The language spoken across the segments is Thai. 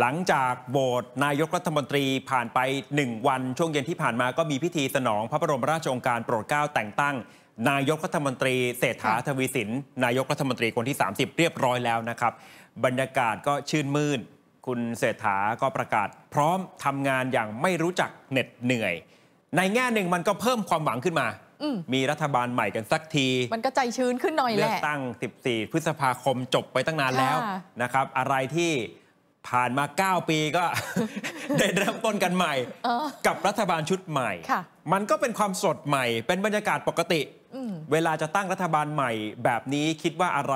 หลังจากโสถ์นายกรัฐมนตรีผ่านไป 1 วันช่วงเย็นที่ผ่านมาก็มีพิธีสนองพระบรมราชโองการโปรดเกล้าแต่งตั้ง นายกรัฐมนตรีเศรษฐาทวีสินนายกรัฐมนตรีคนที่ 30 เรียบร้อยแล้วนะครับ บรรยากาศก็ชื่นมื่น คุณเศรษฐาก็ประกาศ พร้อมทำงานอย่างไม่รู้จักเหน็ดเหนื่อย ในแง่หนึ่งมันก็เพิ่มความหวังขึ้นมามมีรัฐบาลใหม่กันสักที มันก็ใจชื้นขึ้นหน่อยแหละเลือกตั้ง14พฤษภาคมจบไปตั้งนานแล้วนะครับ อะไรที่ผ่านมา9ปีก็ได้เริ่มต้นกันใหม่ กับรัฐบาลชุดใหม่ มันก็เป็นความสดใหม่ เป็นบรรยากาศปกติ เวลาจะตั้งรัฐบาลใหม่แบบนี้คิดว่าอะไร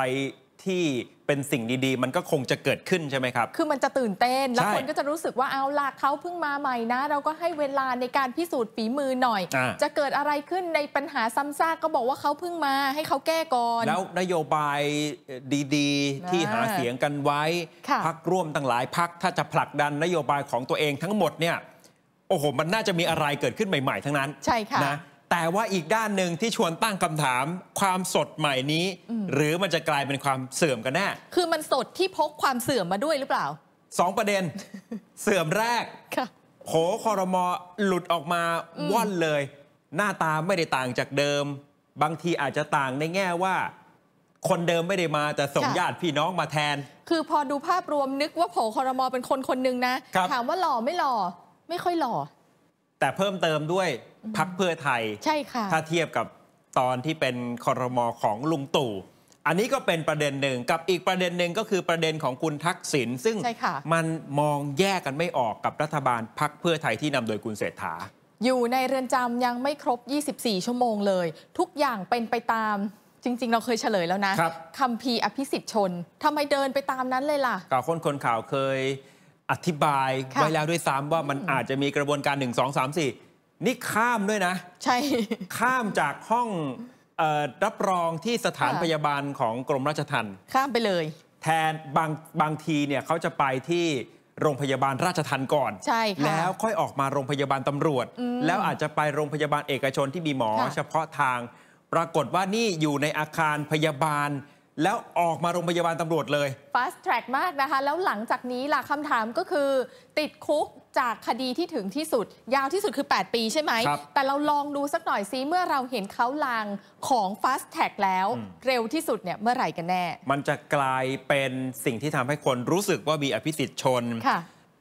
ที่เป็นสิ่งดี ๆ มันก็คงจะเกิดขึ้นใช่ไหมครับ คือมันจะตื่นเต้นแล้วคนก็จะรู้สึกว่าเอาล่ะเขาเพิ่งมาใหม่นะเราก็ให้เวลาในการพิสูจน์ฝีมือหน่อยอจะเกิดอะไรขึ้นในปัญหาซ้ำซากก็บอกว่าเขาเพิ่งมาให้เขาแก้ก่อน แล้วนโยบายดี ๆที่หาเสียงกันไว้พักร่วมตั้งหลายพักถ้าจะผลักดันนโยบายของตัวเองทั้งหมดเนี่ยโอ้โหมันน่าจะมีอะไรเกิดขึ้นใหม่ ๆ ทั้งนั้น ใช่ค่ะนะแต่ว่าอีกด้านหนึ่งที่ชวนตั้งคำถาม ความสดใหม่นี้ หรือมันจะกลายเป็นความเสื่อมกันแน่ คือมันสดที่พกความเสื่อมมาด้วยหรือเปล่าสองประเด็นเสื่อมแรกโผคอรมอหลุดออกมาว่อนเลย หน้าตาไม่ได้ต่างจากเดิม บางทีอาจจะต่างในแง่ว่า คนเดิมไม่ได้มาแต่ส่งญาติพี่น้องมาแทน คือพอดูภาพรวมนึกว่าโผคอรมอเป็นคนคนหนึ่งนะ ถามว่าหล่อไม่หล่อไม่ค่อยหล่อแต่เพิ่มเติมด้วยพักเพื่อไทย ใช่ค่ะ ถ้าเทียบกับตอนที่เป็นคอรมอของลุงตู่ อันนี้ก็เป็นประเด็นหนึ่ง กับอีกประเด็นหนึ่งก็คือประเด็นของคุณทักษิณ ซึ่งมันมองแยกกันไม่ออกกับรัฐบาลพักเพื่อไทยที่นำโดยคุณเศรษฐา อยู่ในเรือนจำยังไม่ครบ 24 ชั่วโมงเลย ทุกอย่างเป็นไปตาม จริง ๆ เราเคยเฉลยแล้วนะคคำพีอภิสิทธิชนทำไมเดินไปตามนั้นเลยล่ะก่าวคนคนข่าวเคยอธิบายไว้แล้วด้วยซ้ำว่ามันอาจจะมีกระบวนการ1 2 3 4นี่ข้ามด้วยนะ ใช่ ข้ามจากห้อง รับรองที่สถานพยาบาลของกรมราชทัณฑ์ข้ามไปเลย แทนบางบางทีเนี่ยเขาจะไปที่โรงพยาบาลราชทันก่อน ใช่ค่ะแล้วค่อยออกมาโรงพยาบาลตำรวจ แล้วอาจจะไปโรงพยาบาลเอกชนที่มีหมอเฉพาะทาง ปรากฏว่านี่อยู่ในอาคารพยาบาล แล้วออกมาโรงพยาบาลตำรวจเลย fast track มากนะคะ แล้วหลังจากนี้ล่ะคำถามก็คือติดคุกจากคดีที่ถึงที่สุดยาวที่สุดคือ 8 ปีใช่ไหม แต่เราลองดูสักหน่อยซิเมื่อเราเห็นเขาลางของ Fast t แท็แล้ว เร็วที่สุดเนี่ยเมื่อไหร่กันแน่ มันจะกลายเป็นสิ่งที่ทำให้คนรู้สึกว่ามีอภิสิทธิ์ชน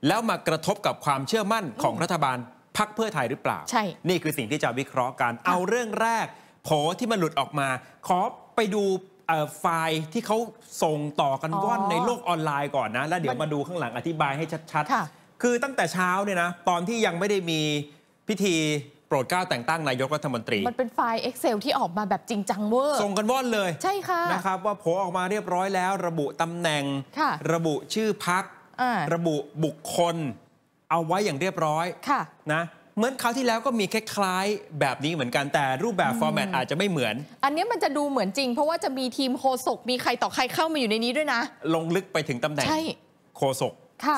แล้วมากระทบกับความเชื่อมั่นของรัฐบาลพักเพื่อไทยหรือเปล่าใช่นี่คือสิ่งที่จะวิเคราะห์กันเอาเรื่องแรกโผที่มันหลุดออกมาขอไปดูไฟล์ที่เขาส่งต่อกันว่อนในโลกออนไลน์ก่อนนะแล้วเดี๋ยวมาดูข้างหลังอธิบายให้ชัดๆคือตั้งแต่เช้าเนี่ยนะตอนที่ยังไม่ได้มีพิธีโปรดเกล้าแต่งตั้งนายกรัฐมนตรี มันเป็นไฟล์ Excel ที่ออกมาแบบจริงจังเวอร์ ส่งกันว่อนเลยใช่ค่ะนะครับว่าโผออกมาเรียบร้อยแล้ว ระบุตำแหน่ง ระบุชื่อพัก ระบุบุคคล เอาไว้อย่างเรียบร้อยค่ะนะเหมือนคราวที่แล้วก็มีคล้ายๆ แบบนี้เหมือนกันแต่รูปแบบฟอร์แมตอาจจะไม่เหมือน อันนี้มันจะดูเหมือนจริงเพราะว่าจะมีทีมโคศกมีใครต่อใครเข้ามาอยู่ในนี้ด้วยนะลงลึกไปถึงตำแหน่งโคศก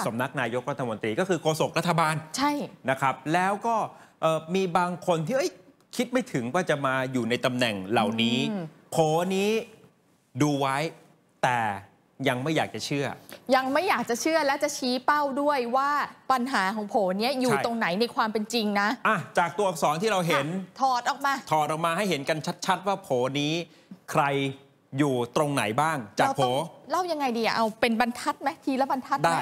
สมนักนายกรัฐมนตรีก็คือโฆษกรัฐบาลใช่นะครับ แล้วก็มีบางคนที่คิดไม่ถึงว่าจะมาอยู่ในตำแหน่งเหล่านี้โผนี้ดูไว้แต่ยังไม่อยากจะเชื่อ ยังไม่อยากจะเชื่อและจะชี้เป้าด้วยว่าปัญหาของโผนี้อยู่ตรงไหนในความเป็นจริงนะอ่ะจากตัวอักษรที่เราเห็นถอดออกมาถอดออกมาให้เห็นกันชัดๆ ว่าโผนี้ใครอยู่ตรงไหนบ้างจากโผเล่ายังไงดีเอาเป็นบรรทัดไหมทีละบรรทัดได้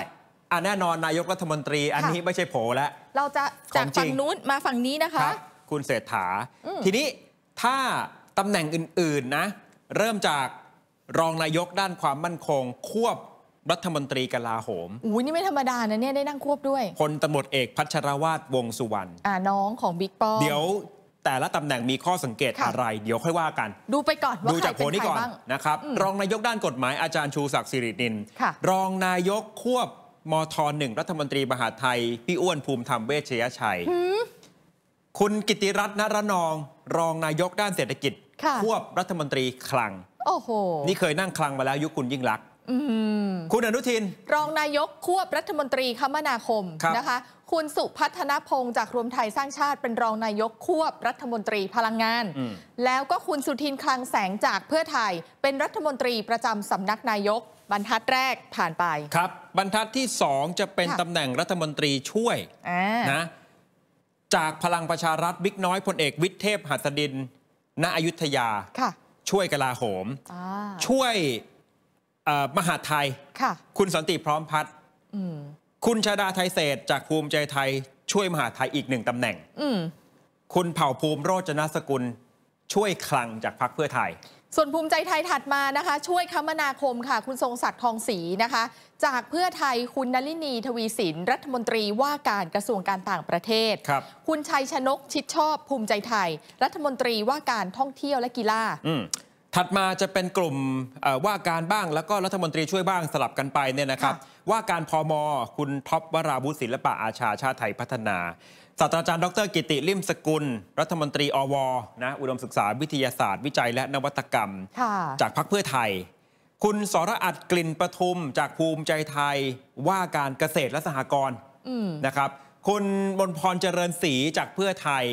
อ่ะแน่นอนนายกรัฐมนตรีอันนี้ไม่ใช่โผล่แล้วเราจะจากฝั่งนู้นมาฝั่งนี้นะคะคคุณเศรษฐา ทีนี้ถ้าตำแหน่งอื่น ๆ นะ เริ่มจากรองนายกด้านความมั่นคง ควบรัฐมนตรีกลาโหมอุ้นี่ไม่ธรรมดานะเนี่ยได้นั่งควบด้วยพลตำรวจเอกพัชรวาทวงสุวรรณอ่าน้องของบิ๊กป้อมเดี๋ยวแต่ละตำแหน่งมีข้อสังเกตอะไร เดี๋ยวค่อยว่ากัน ดูไปก่อนดูจากโผนี้ก่อนนะครับรองนายกด้านกฎหมายอาจารย์ชูศักดิ์สิรินินรองนายกควบมทหนึ่งรัฐมนตรีมหาไทย พี่อ้วนภูมิธรรมเวชยชัย คุณกิติรัตน์นรนอง รองนายกด้านเศรษฐกิจควบรัฐมนตรีคลัง โอ้โหนี่เคยนั่งคลังมาแล้วยุคคุณยิ่งรักคุณอนุทิน รองนายกควบรัฐมนตรีคมนาคมคนะคะคุณสุพัฒนพงศ์จากรวมไทยสร้างชาติเป็นรองนายกควบรัฐมนตรีพลังงาน แล้วก็คุณสุทินคลังแสงจากเพื่อไทย เป็นรัฐมนตรีประจำสำนักนายกบรรทัดแรกผ่านไปครับ บรรทัดที่สองจะเป็นตำแหน่งรัฐมนตรีช่วยนะจากพลังประชารัฐบิ๊กน้อยพลเอกวิทเทพหัสดิน ณอยุธยา ช่วยกลาโหม ช่วยมหาไทยคคุณสันติพร้อมพัฒน์คุณชาดาไทยเศษจากภูมิใจไทย ช่วยมหาไทยอีกหนึ่งตำแหน่งคุณเผ่าภูมิโรจนสกุล ช่วยคลังจากพรรคเพื่อไทยส่วนภูมิใจไทยถัดมานะคะช่วยคมนาคมค่ะ คุณทรงศักดิ์ทองศรีนะคะ จากเพื่อไทยคุณนลินีทวีสินรัฐมนตรีว่าการกระทรวงการต่างประเทศคคุณชัยชนกชิดชอบภูมิใจไทย รัฐมนตรีว่าการท่องเที่ยวและกีฬาถัดมาจะเป็นกลุ่มว่าการบ้างแล้วก็รัฐมนตรีช่วยบ้างสลับกันไปเนี่ยนะครับ ว่าการพอมอคุณท็อปวราบุศิลปะอาชาชาติไทยพัฒนาศาสตราจารย์ดรกิติลิมสกุลรัฐมนตรีอวนะอุดมศึกษาวิทยาศาสตร์ วิจัยและนวัตกรรม จากพักเพื่อไทย คุณสรอัดกลิ่นประทุมจากภูมิใจไทยว่าการเกษตรและสหกรณ์นะครับ คุณบนพรเจริญศรีจากเพื่อไทย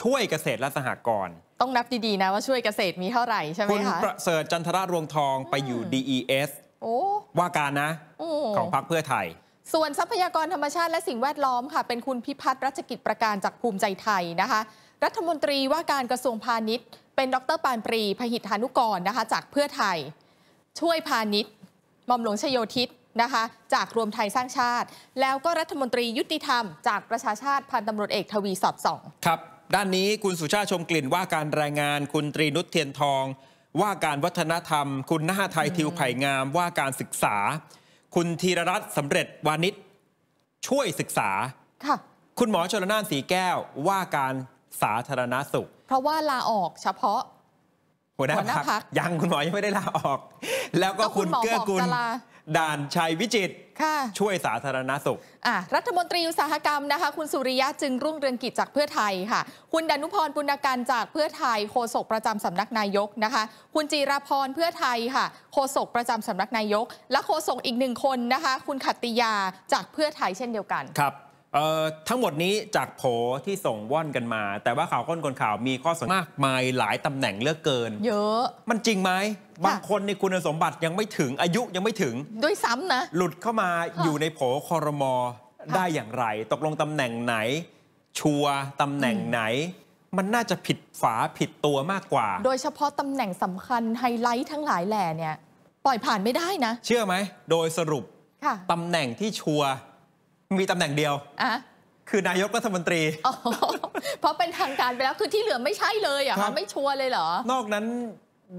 ช่วยเกษตรและสหกรณ์ต้องนับดีๆนะว่าช่วยเกษตรมีเท่าไหร่ใช่ไหมคะคุณประเสริฐจันทระรวงทองไปอยู่ DES ว่าการนะของพักเพื่อไทยส่วนทรัพยากรธรรมชาติและสิ่งแวดล้อมค่ะ เป็นคุณพิพัฒน์รัชกิจประการจากภูมิใจไทยนะคะรัฐมนตรีว่าการกระทรวงพาณิชย์ เป็นดรปานปรี พหิทธานุกรนะคะจากเพื่อไทย ช่วยพาณิชย์มอมหลวงชโยธิตนะคะจากรวมไทยสร้างชาติแล้วก็รัฐมนตรียุติธรรมจากประชาชาติพันตำรวจเอกทวีสอดสองครับด้านนี้คุณสุชาติชมกลิ่นว่าการแรงงานคุณตรีนุชเทียนทอง ว่าการวัฒนธรรม คุณหน้าไทยทิวไผ่งามว่าการศึกษาคุณธีรรัตน์สำเร็จวานิชช่วยศึกษา ค่ะ คุณหมอชลนานสีแก้วว่าการสาธารณาสุข เพราะว่าลาออกเฉพาะ หัวหน้าพักยังคุณหมอยังไม่ได้ลาออก แล้วก็คุณเกื้อกูลด่านชัยวิจิตช่วยสาธารณสุขรัฐมนตรีอุตสาหกรรมนะคะ คุณสุริยะจึงรุ่งเรืองกิจจากเพื่อไทยค่ะ คุณดนุพรปุณการจากเพื่อไทยโฆษกประจำสำนักนายกนะคะ คุณจีรพรเพื่อไทยค่ะโฆษกประจำสำนักนายก และโฆษกอีกหนึ่งคนนะคะ คุณขัตติยาจากเพื่อไทยเช่นเดียวกันครับทั้งหมดนี้จากโผที่ส่งว่อนกันมา แต่ว่าข่าวก้นคนข่าวมีข้อสงัมากมายหลายตำแหน่งเลือกเกิน เยอะมันจริงไหมบางคนในคุณสมบัติยังไม่ถึงอายุยังไม่ถึงด้วยซ้ำนะ หลุดเข้ามาอยู่ในโผคอรมอได้อย่างไร ตกลงตำแหน่งไหน ชัวตำแหน่งไหน มันน่าจะผิดฝาผิดตัวมากกว่า โดยเฉพาะตำแหน่งสำคัญไฮไลท์ทั้งหลายแหล่เนี่ย ปล่อยผ่านไม่ได้นะ เชื่อไหมโดยสรุปตำแหน่งที่ชัวมีตำแหน่งเดียวอะคือนายกรัฐมนตรี เพราะเป็นทางการไปแล้ว คือ ที่เหลือไม่ใช่เลยอค่ะไม่ชัวร์เลยเหรอ นอกนั้น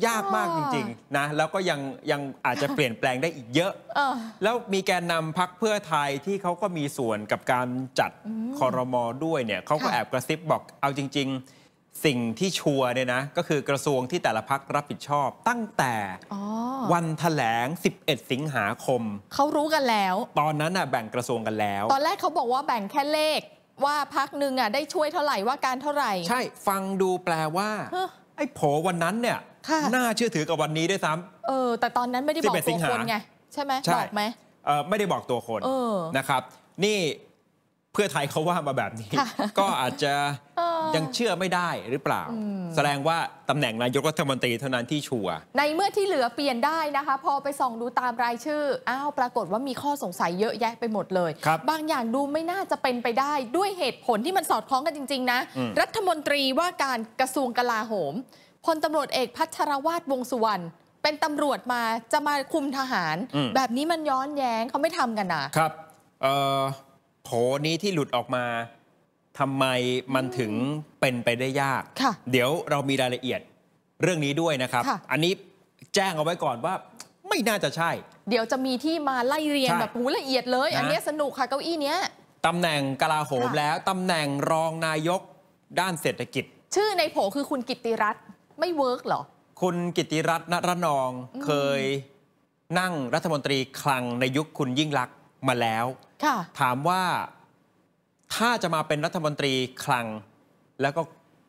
ยากมากจริง ๆนะ แล้วก็ยังยังอาจจะเปลี่ยนแปลงได้อีกเยอะอแล้วมีแกนนำพักเพื่อไทยที่เขาก็มีส่วนกับการจัดคอรมอด้วยเนี่ยเขาก็แอบกระซิบบอกเอาจริง ๆสิ่งที่ชัวร์เนี่ยนะก็คือกระทรวงที่แต่ละพักรับผิดชอบตั้งแต่วันถแถลง 11 สิงหาคมเขารู้กันแล้ว ตอนนั้นน่ะแบ่งกระทรวงกันแล้ว ตอนแรกเขาบอกว่าแบ่งแค่เลข ว่าพักหนึ่งอ่ะได้ช่วยเท่าไหร่ว่าการเท่าไหร่ใช่ฟังดูแปลว่าไอ้โผวันนั้นเนี่ยน่าเชื่อถือกับวันนี้ได้ซ้ำเออ แต่ตอนนั้นไม่ได้บอกตัวคนไงใช่ไหมบอกไหมไม่ได้บอกตัวคนนะครับ นี่เพื่อไทยเขาว่ามาแบบนี้ ก็อาจจะยังเชื่อไม่ได้หรือเปล่า แสดงว่าตำแหน่งนายกรัฐมนตรีเท่านั้นที่ชัวในเมื่อที่เหลือเปลี่ยนได้นะคะ พอไปส่องดูตามรายชื่อ อ้าว ปรากฏว่ามีข้อสงสัยเยอะแยะไปหมดเลยบบางอย่างดูไม่น่าจะเป็นไปได้ด้วยเหตุผลที่มันสอดคล้องกันจริง ๆ นะ รัฐมนตรีว่าการกระทรวงกลาโหมพลตำรวจเอกพัชรวาทวงสุวรรณเป็นตำรวจมาจะมาคุมทหาร แบบนี้มันย้อนแย้งเขาไม่ทำกันนะครับโผนี้ที่หลุดออกมาทำไมมันถึงเป็นไปได้ยาก เดี๋ยวเรามีรายละเอียดเรื่องนี้ด้วยนะครับ อันนี้แจ้งเอาไว้ก่อนว่า ไม่น่าจะใช่ เดี๋ยวจะมีที่มาไล่เรียงแบบหูละเอียดเลย อันนี้สนุกค่ะเก้าอี้เนี้ยตำแหน่งกลาโหมแล้วตำแหน่งรองนายกด้านเศรษฐกิจ ชื่อในโผคือคุณกิติรัตน์ไม่เวิร์กหรอ คุณกิติรัตน์นรนองเคยนั่งรัฐมนตรีคลังในยุคคุณยิ่งรักมาแล้ว ถามว่าถ้าจะมาเป็นรัฐมนตรีคลัง แล้วก็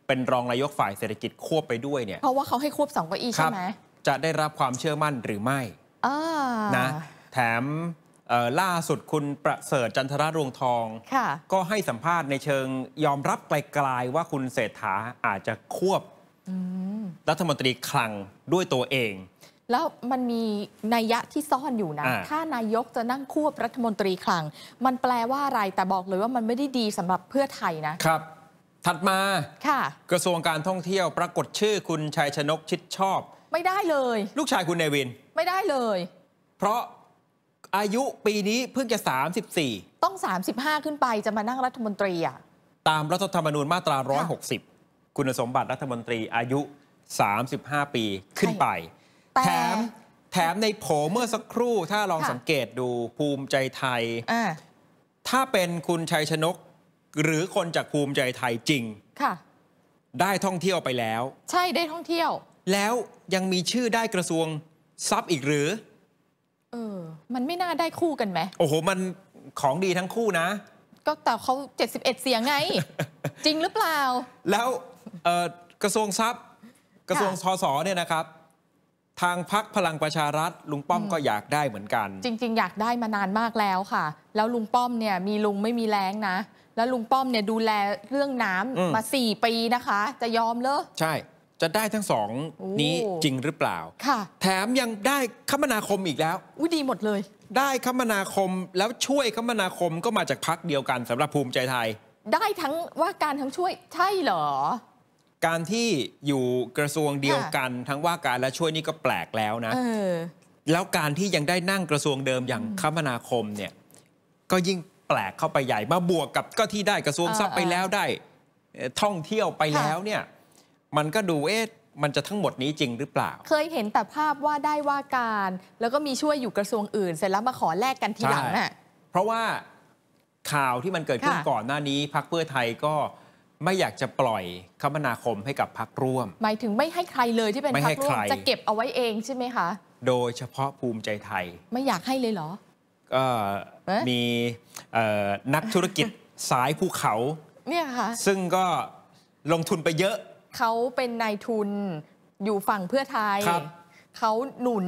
เป็นรองนายกฝ่ายเศรษฐกิจควบไปด้วยเนี่ย เพราะว่าเขาให้ควบสองเก้าอี้ใช่ไหมจะได้รับความเชื่อมั่นหรือไม่นะแถมล่าสุดคุณประเสริฐจันทระรวงทอง ก็ให้สัมภาษณ์ในเชิงยอมรับไกลๆว่าคุณเศรษฐาอาจจะควบรัฐมนตรีคลังด้วยตัวเองแล้วมันมีนัยยะที่ซ่อนอยู่นะ ถ้านายกจะนั่งควบรัฐมนตรีคลัง มันแปลว่าอะไร แต่บอกเลยว่ามันไม่ได้ดีสำหรับเพื่อไทยนะ ครับ ถัดมา ค่ะ กระทรวงการท่องเที่ยวปรากฏชื่อคุณชัยชนกชิดชอบ ไม่ได้เลย ลูกชายคุณเนวิน ไม่ได้เลย เพราะอายุปีนี้เพิ่งจะ 34 ต้อง 35 ขึ้นไปจะมานั่งรัฐมนตรีอ่ะตามรัฐธรรมนูญมาตรา160 คุณสมบัติรัฐมนตรี อายุ 35 ปีขึ้นไปแแถมแถมในโผเมื่อสักครู่ถ้าลองสังเกตดูภูมิใจไทยถ้าเป็นคุณชัยชนก หรือคนจากภูมิใจไทยจริง ค่ะ ได้ท่องเที่ยวไปแล้ว ใช่ได้ท่องเที่ยว แล้วยังมีชื่อได้กระทรวงทรัพย์อีกหรือ เออ มันไม่น่าได้คู่กันไหม โอ้โหมันของดีทั้งคู่นะ ก็แต่เขา 71 เสียงไง จริงหรือเปล่า แล้วกระทรวงทรัพย์ กระทรวงทศเนี่ยนะครับทางพักพลังประชารัฐลุงป้อมก็อยากได้เหมือนกัน จริง ๆ อยากได้มานานมากแล้วค่ะ แล้วลุงป้อมเนี่ยมีลุงไม่มีแรงนะแล้วลุงป้อมเนี่ยดูแลเรื่องน้ำมาสี่ปีนะคะ จะยอมเลิกใช่จะได้ทั้งสองนี้จริงหรือเปล่าค่ะ แถมยังได้คมนาคมอีกแล้วอุ้ยดีหมดเลย ได้คมนาคมแล้วช่วยคมนาคมก็มาจากพักเดียวกันสำหรับภูมิใจไทย ได้ทั้งว่าการทั้งช่วยใช่เหรอการที่อยู่กระทรวงเดียวกัน ทั้งว่าการและช่วยนี่ก็แปลกแล้วนะแล้วการที่ยังได้นั่งกระทรวงเดิมอย่างคมนาคมเนี่ย ก็ยิ่งแปลกเข้าไปใหญ่มาบวกกับก็ที่ได้กระทรวงทรัพย์ไปแล้วได้ ท่องเที่ยวไปแล้วเนี่ย มันก็ดูเอ๊ะมันจะทั้งหมดนี้จริงหรือเปล่า เคยเห็นแต่ภาพว่าได้ว่าการ แล้วก็มีช่วยอยู่กระทรวงอื่นเสร็จแล้วมาขอแลกกันทีหลังน่ะเพราะว่าข่าวที่มันเกิดขึ้นก่อนหน้านี้พักเพื่อไทยก็ไม่อยากจะปล่อยคมนาคมให้กับพักร่วม หมายถึงไม่ให้ใครเลยที่เป็นพักร่วม จะเก็บเอาไว้เองใช่ไหมคะ โดยเฉพาะภูมิใจไทย ไม่อยากให้เลยเหรอ ก็มีนักธุรกิจสายภูเขาเนี่ยค่ะ ซึ่งก็ลงทุนไปเยอะ เขาเป็นนายทุนอยู่ฝั่งเพื่อไทย เขาหนุน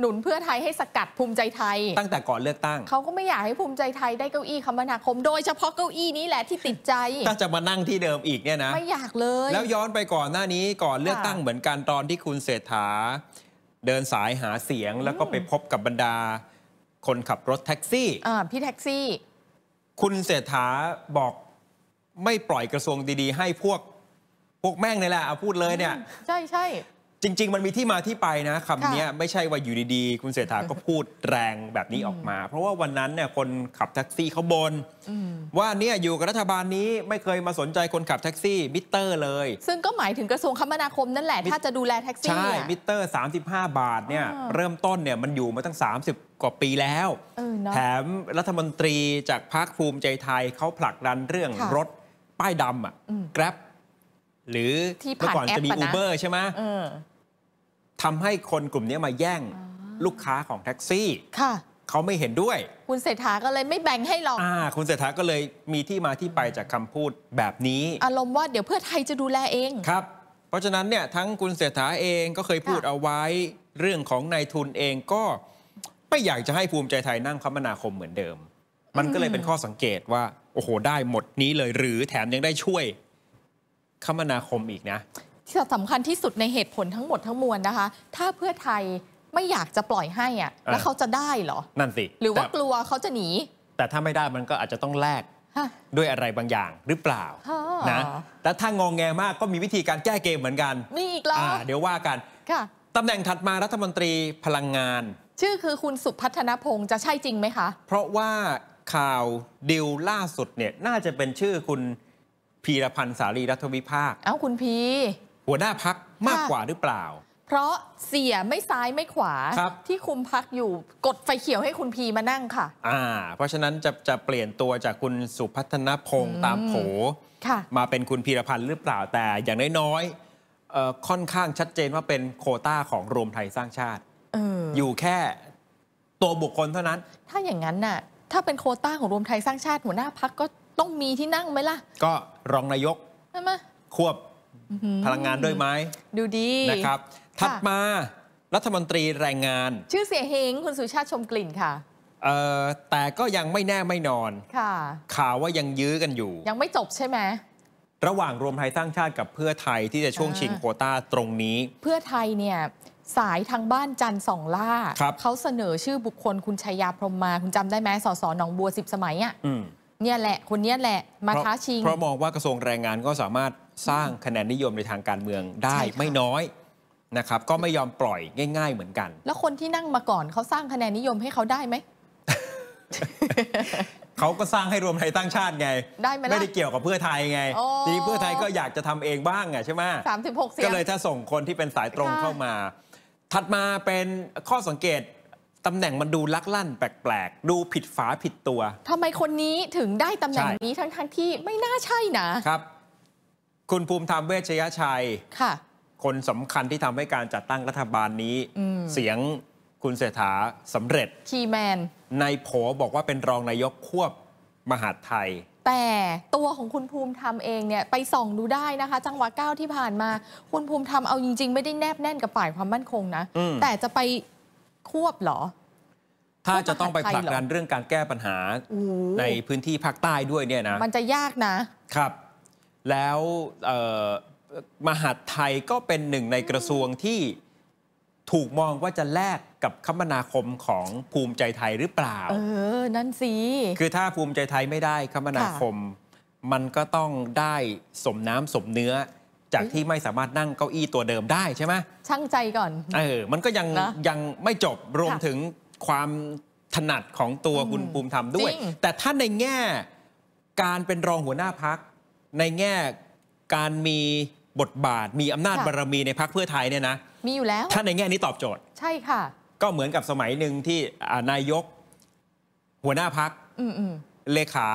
หนุนเพื่อไทยให้สกัดภูมิใจไทย ตั้งแต่ก่อนเลือกตั้งเขาก็ไม่อยากให้ภูมิใจไทยได้เก้าอี้คมนาคม โดยเฉพาะเก้าอี้นี้แหละที่ติดใจถ้าจะมานั่งที่เดิมอีกเนี่ยนะไม่อยากเลยแล้วย้อนไปก่อนหน้านี้ก่อนเลือกตั้งเหมือนกันตอนที่คุณเศรษฐา เดินสายหาเสียงแล้วก็ไปพบกับบรรดา คนขับรถแท็กซี่อ่าพี่แท็กซี่ คุณเศรษฐาบอกไม่ปล่อยกระทรวงดีๆ ให้พวกพวกแม่งนี่แหละเอาพูดเลยเนี่ย ใช่ใช่จริงๆ มันมีที่มาที่ไปนะคำนี้ไม่ใช่ว่าอยู่ดีๆ คุณเศรษฐาก็พูดแรงแบบนี้ออกมา เพราะว่าวันนั้นเนี่ยคนขับแท็กซี่เขาบน ว่าเนี่ยอยู่กับรัฐบาลนี้ไม่เคยมาสนใจคนขับแท็กซี่มิเตอร์เลย ซึ่งก็หมายถึงกระทรวงคมนาคมนั่นแหละ ถ้าจะดูแลแท็กซี่ใช่ มิเตอร์ 35 บาท เนี่ยเริ่มต้นเนี่ยมันอยู่มาตั้ง 30 กว่าปีแล้ว แถมรัฐมนตรีจากพรรคภูมิใจไทยเขาผลักดันเรื่องรถป้ายดำอ่ะแกร็บหรือเมื่อก่อนจะมีอูเบอร์ใช่ไหมทำให้คนกลุ่มนี้มาแย่งลูกค้าของแท็กซี่ ค่ะเขาไม่เห็นด้วย คุณเศรษฐาก็เลยไม่แบ่งให้หรอกอ่า คุณเศรษฐาก็เลยมีที่มาที่ไปจากคำพูดแบบนี้ อารมณ์ว่า เดี๋ยวเพื่อไทยจะดูแลเองครับ เพราะฉะนั้นเนี่ยทั้งคุณเศรษฐาเองก็เคยพูดเอาไว้เรื่องของนายทุนเองก็ไม่อยากจะให้ภูมิใจไทยนั่งคมนาคมเหมือนเดิม มันก็เลยเป็นข้อสังเกตว่าโอ้โห ได้หมดนี้เลยหรือแถมยังได้ช่วย คมนาคมอีกนะที่สำคัญที่สุดในเหตุผลทั้งหมดทั้งมวลนะคะถ้าเพื่อไทยไม่อยากจะปล่อยให้อ่ะแล้วเขาจะได้เหรอนั่นสิหรือว่ากลัวเขาจะหนี แต่ถ้าไม่ได้มันก็อาจจะต้องแลกด้วยอะไรบางอย่างหรือเปล่านะแต่ถ้างองแงมากก็มีวิธีการแก้เกมเหมือนกันมีอีกแล้วเดี๋ยวว่ากันตำแหน่งถัดมารัฐมนตรีพลังงาน ชื่อคือคุณสุพัฒนพงศ์จะใช่จริงไหมคะ เพราะว่าข่าวดิวล่าสุดเนี่ย น่าจะเป็นชื่อคุณ พีรพันธ์สารีรัฐวิภาค เอ้า คุณพีหัวหน้าพักมากกว่าหรือเปล่า เพราะเสียไม่ซ้ายไม่ขวาที่คุมพักอยู่กดไฟเขียวให้คุณพีมานั่งค่ะ อ่า เพราะฉะนั้น จะจะเปลี่ยนตัวจากคุณสุพัฒนพงศ์ตามโผมาเป็นคุณพีรพันธ์หรือเปล่าแต่อย่างน้อยๆค่อนข้างชัดเจนว่าเป็นโคต้าของรวมไทยสร้างชาติออยู่แค่ตัวบุคคลเท่านั้น ถ้าอย่างนั้นน่ะถ้าเป็นโคต้าของรวมไทยสร้างชาติ หัวหน้าพักก็ต้องมีที่นั่งไหมล่ะก็รองนายกใช่ไหมควบพลังงานด้วยไหมดูดีนะครับ ถัดมา รัฐมนตรีแรงงาน ชื่อเสียเฮงคุณสุชาติชมกลิ่นค่ะ แต่ก็ยังไม่แน่ไม่นอนข่าวว่ายังยื้อกันอยู่ ยังไม่จบใช่ไหมระหว่างรวมไทยสร้างชาติกับเพื่อไทยที่จะช่วงชิงโคต้าตรงนี้ เพื่อไทยเนี่ยสายทางบ้านจันสองล่าเขาเสนอชื่อบุคคลคุณชัยยาพรมมา คุณจำได้ไหมสสหนองบัวสิบสมัยอ่ะเนี่ยแหละคนเนี้ยแหละมาท้าชิง เพราะมองว่ากระทรวงแรงงานก็สามารถสร้างคะแนนนิยมในทางการเมืองได้ไม่น้อยนะครับ ก็ไม่ยอมปล่อยง่าย ๆเหมือนกัน แล้วคนที่นั่งมาก่อนเขาสร้างคะแนนนิยมให้เขาได้ไหมเขาก็สร้างให้รวมไทยตั้งชาติไงไไมไม่ได้เกี่ยวกับเพื่อไทยไงทีเพื่อไทยก็อยากจะทำเองบ้างไงใช่ไหมสามสิบหกเสียงก็เลยถ้าส่งคนที่เป็นสายตรงเข้ามา ถัดมาเป็นข้อสังเกตตำแหน่งมันดูลักลั่น แปลกๆดูผิดฝาผิดตัวทำไมคนนี้ถึงได้ตำแหน่งนี้ทั้งๆที่ไม่น่าใช่นะครับคุณภูมิธรรมเวชยชัยค่ะ คนสำคัญที่ทำให้การจัดตั้งรัฐบาลนี้ เสียงคุณเศรษฐาสำเร็จคีแมนในโผบอกว่าเป็นรองนายกควบมหาดไทย แต่ตัวของคุณภูมิธรรมเองเนี่ยไปส่องดูได้นะคะ จังหวะก้าวที่ผ่านมา คุณภูมิธรรมเอาจริงๆ ไม่ได้แนบแน่นกับฝ่ายความมั่นคงนะ แต่จะไปควบหรอ ถ้าจะต้องไปผลักดันเรื่องการแก้ปัญหา ในพื้นที่ภาคใต้ด้วยเนี่ยนะ มันจะยากนะครับแล้วมหาไทยก็เป็นหนึ่งในกระทรวงที่ถูกมองว่าจะแลกกับคมนาคมของภูมิใจไทยหรือเปล่าเออนั่นสิคือถ้าภูมิใจไทยไม่ได้คมนาคม มันก็ต้องได้สมน้ำสมเนื้อจากที่ไม่สามารถนั่งเก้าอี้ตัวเดิมได้ใช่ไหมช่างใจก่อนเออมันก็ยังยังไม่จบรวมถึงความถนัดของตัวคุณภูมิธรรมด้วย แต่ถ้าในแง่การเป็นรองหัวหน้าพักในแง่การมีบทบาทมีอำนาจบารรมีในพักเพื่อไทยเนี่ยนะมีอยู่แล้ว ถ้าในแง่นี้ตอบโจทย์ ใช่ค่ะ ก็เหมือนกับสมัยหนึ่งที่นายก หัวหน้าพักเลขา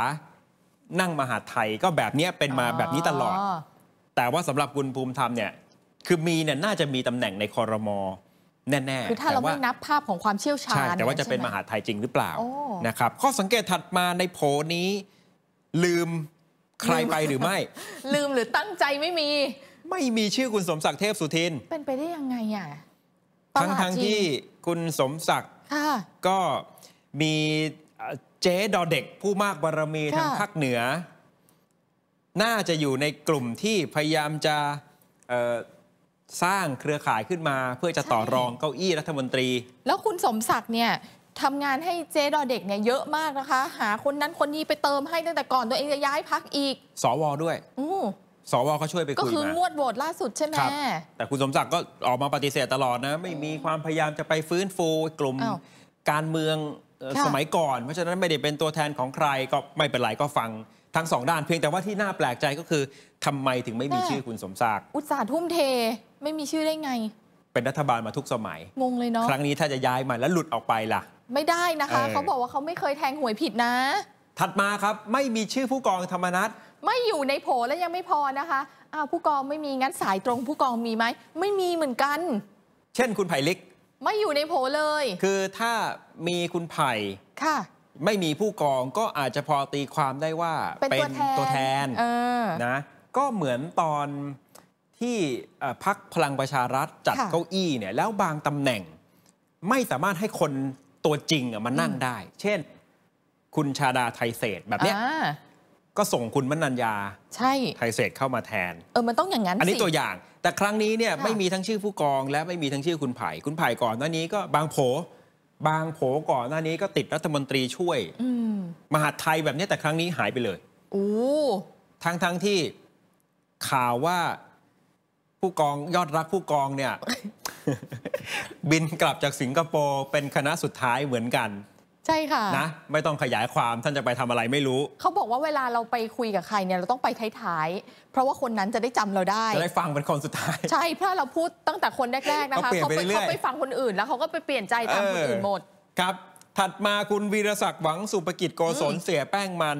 นั่งมหาไทยก็แบบนี้เป็นมาแบบนี้ตลอดแต่ว่าสำหรับคุณภูมิธรรมเนี่ยคือมีเนี่ยน่าจะมีตำแหน่งในคอรมอแน่ๆคือถ้าเราไม่นับภาพของความเชี่ยวชาญใช่แต่ว่าจะเป็นมหาไทยจริงหรือเปล่านะครับ ข้อสังเกตถัดมาในโพนี้ลืมใครไปหรือไม่ ลืมหรือตั้งใจไม่มี ไม่มีชื่อคุณสมศักดิ์เทพสุทินเป็นไปได้ยังไงอ่ะทั้งทั้งที่คุณสมศักดิ์ก็มีเจ๊ดอเด็กผู้มากบารมีทางภาคเหนือ น่าจะอยู่ในกลุ่มที่พยายามจะสร้างเครือข่ายขึ้นมาเพื่อจะต่อรองเก้าอี้รัฐมนตรี แล้วคุณสมศักดิ์เนี่ยทำงานให้เจ๊ดอเด็กเนี่ยเยอะมากนะคะ หาคนนั้นคนนี้ไปเติมให้ ตั้งแต่ก่อน ตัวเองจะย้ายพักอีก สวด้วยอสอสวเขาช่วยไปคุยก็คือมวดโหวตล่าสุด ใช่ไหมแต่คุณสมศักดิ์ก็ออกมาปฏิเสธตลอดนะไม่มีความพยายามจะไปฟื้นฟูกลุ่มการเมืองสมัยก่อน เพราะฉะนั้นไม่ได้เป็นตัวแทนของใครก็ไม่เป็นไรก็ฟังทั้งสองด้าน เพียงแต่ว่าที่น่าแปลกใจก็คือทำไมถึงไม่มีชื่อคุณสมศักดิ์อุตสาห์ทุ่มเทไม่มีชื่อได้ไง เป็นรัฐบาลมาทุกสมัยงงเลยเนาะครั้งนี้ถ้าจะย้ายมาแล้วหลุดออกไปล่ะไม่ได้นะคะเเขาบอกว่าเขาไม่เคยแทงหวยผิดนะ ถัดมาครับไม่มีชื่อผู้กองธรรมนัฐไม่อยู่ในโผลและยังไม่พอนะคะอ้าวผู้กองไม่มีงั้นสายตรงผู้กองมีไหมไม่มีเหมือนกัน เช่นคุณไผ่ลิกไม่อยู่ในโผลเลย คือถ้ามีคุณไผ่ ค่ะ ไม่มีผู้กองก็อาจจะพอตีความได้ว่าเป็นตัวแทนแทนออนะ ก็เหมือนตอนที่พักพลังประชารัฐจัดเก้าอี้เนี่ย แล้วบางตำแหน่ง ไม่สามารถให้คนตัวจริงมานั่งได้ เช่น คุณชาดาไทยเศษแบบเนี้ยก็ส่งคุณมนัญญาใช่ ไทยเศษเข้ามาแทน เออมันต้องอย่างนั้น อันนี้ตัวอย่าง แต่ครั้งนี้เนี่ยไม่มีทั้งชื่อผู้กอง และไม่มีทั้งชื่อคุณไผ่ คุณไผ่ก่อนหน้านี้ก็บางโผ บางโผก่อนหน้านี้ก็ติดรัฐมนตรีช่วยมหาไทยแบบนี้แต่ครั้งนี้หายไปเลยโอ้ทั้งทั้งที่ข่าวว่าผู้กองยอดรักผู้กองเนี่ยบินกลับจากสิงคโปร์เป็นคณะสุดท้ายเหมือนกัน ใช่ค่ะนะไม่ต้องขยายความท่านจะไปทำอะไรไม่รู้ เขาบอกว่าเวลาเราไปคุยกับใครเนี่ยเราต้องไปท้ายๆ เพราะว่าคนนั้นจะได้จำเราได้จะได้ฟังเป็นคนสุดท้าย ใช่เพราะเราพูดตั้งแต่คนแรกๆนะคะเขาไปเขาไปฟังคนอื่นแล้วเขาก็ไปเปลี่ยนใจตามคนอื่นหมดครับ ถัดมาคุณวีรศักดิ์หวังสุภกิจโกศลเสียแป้งมัน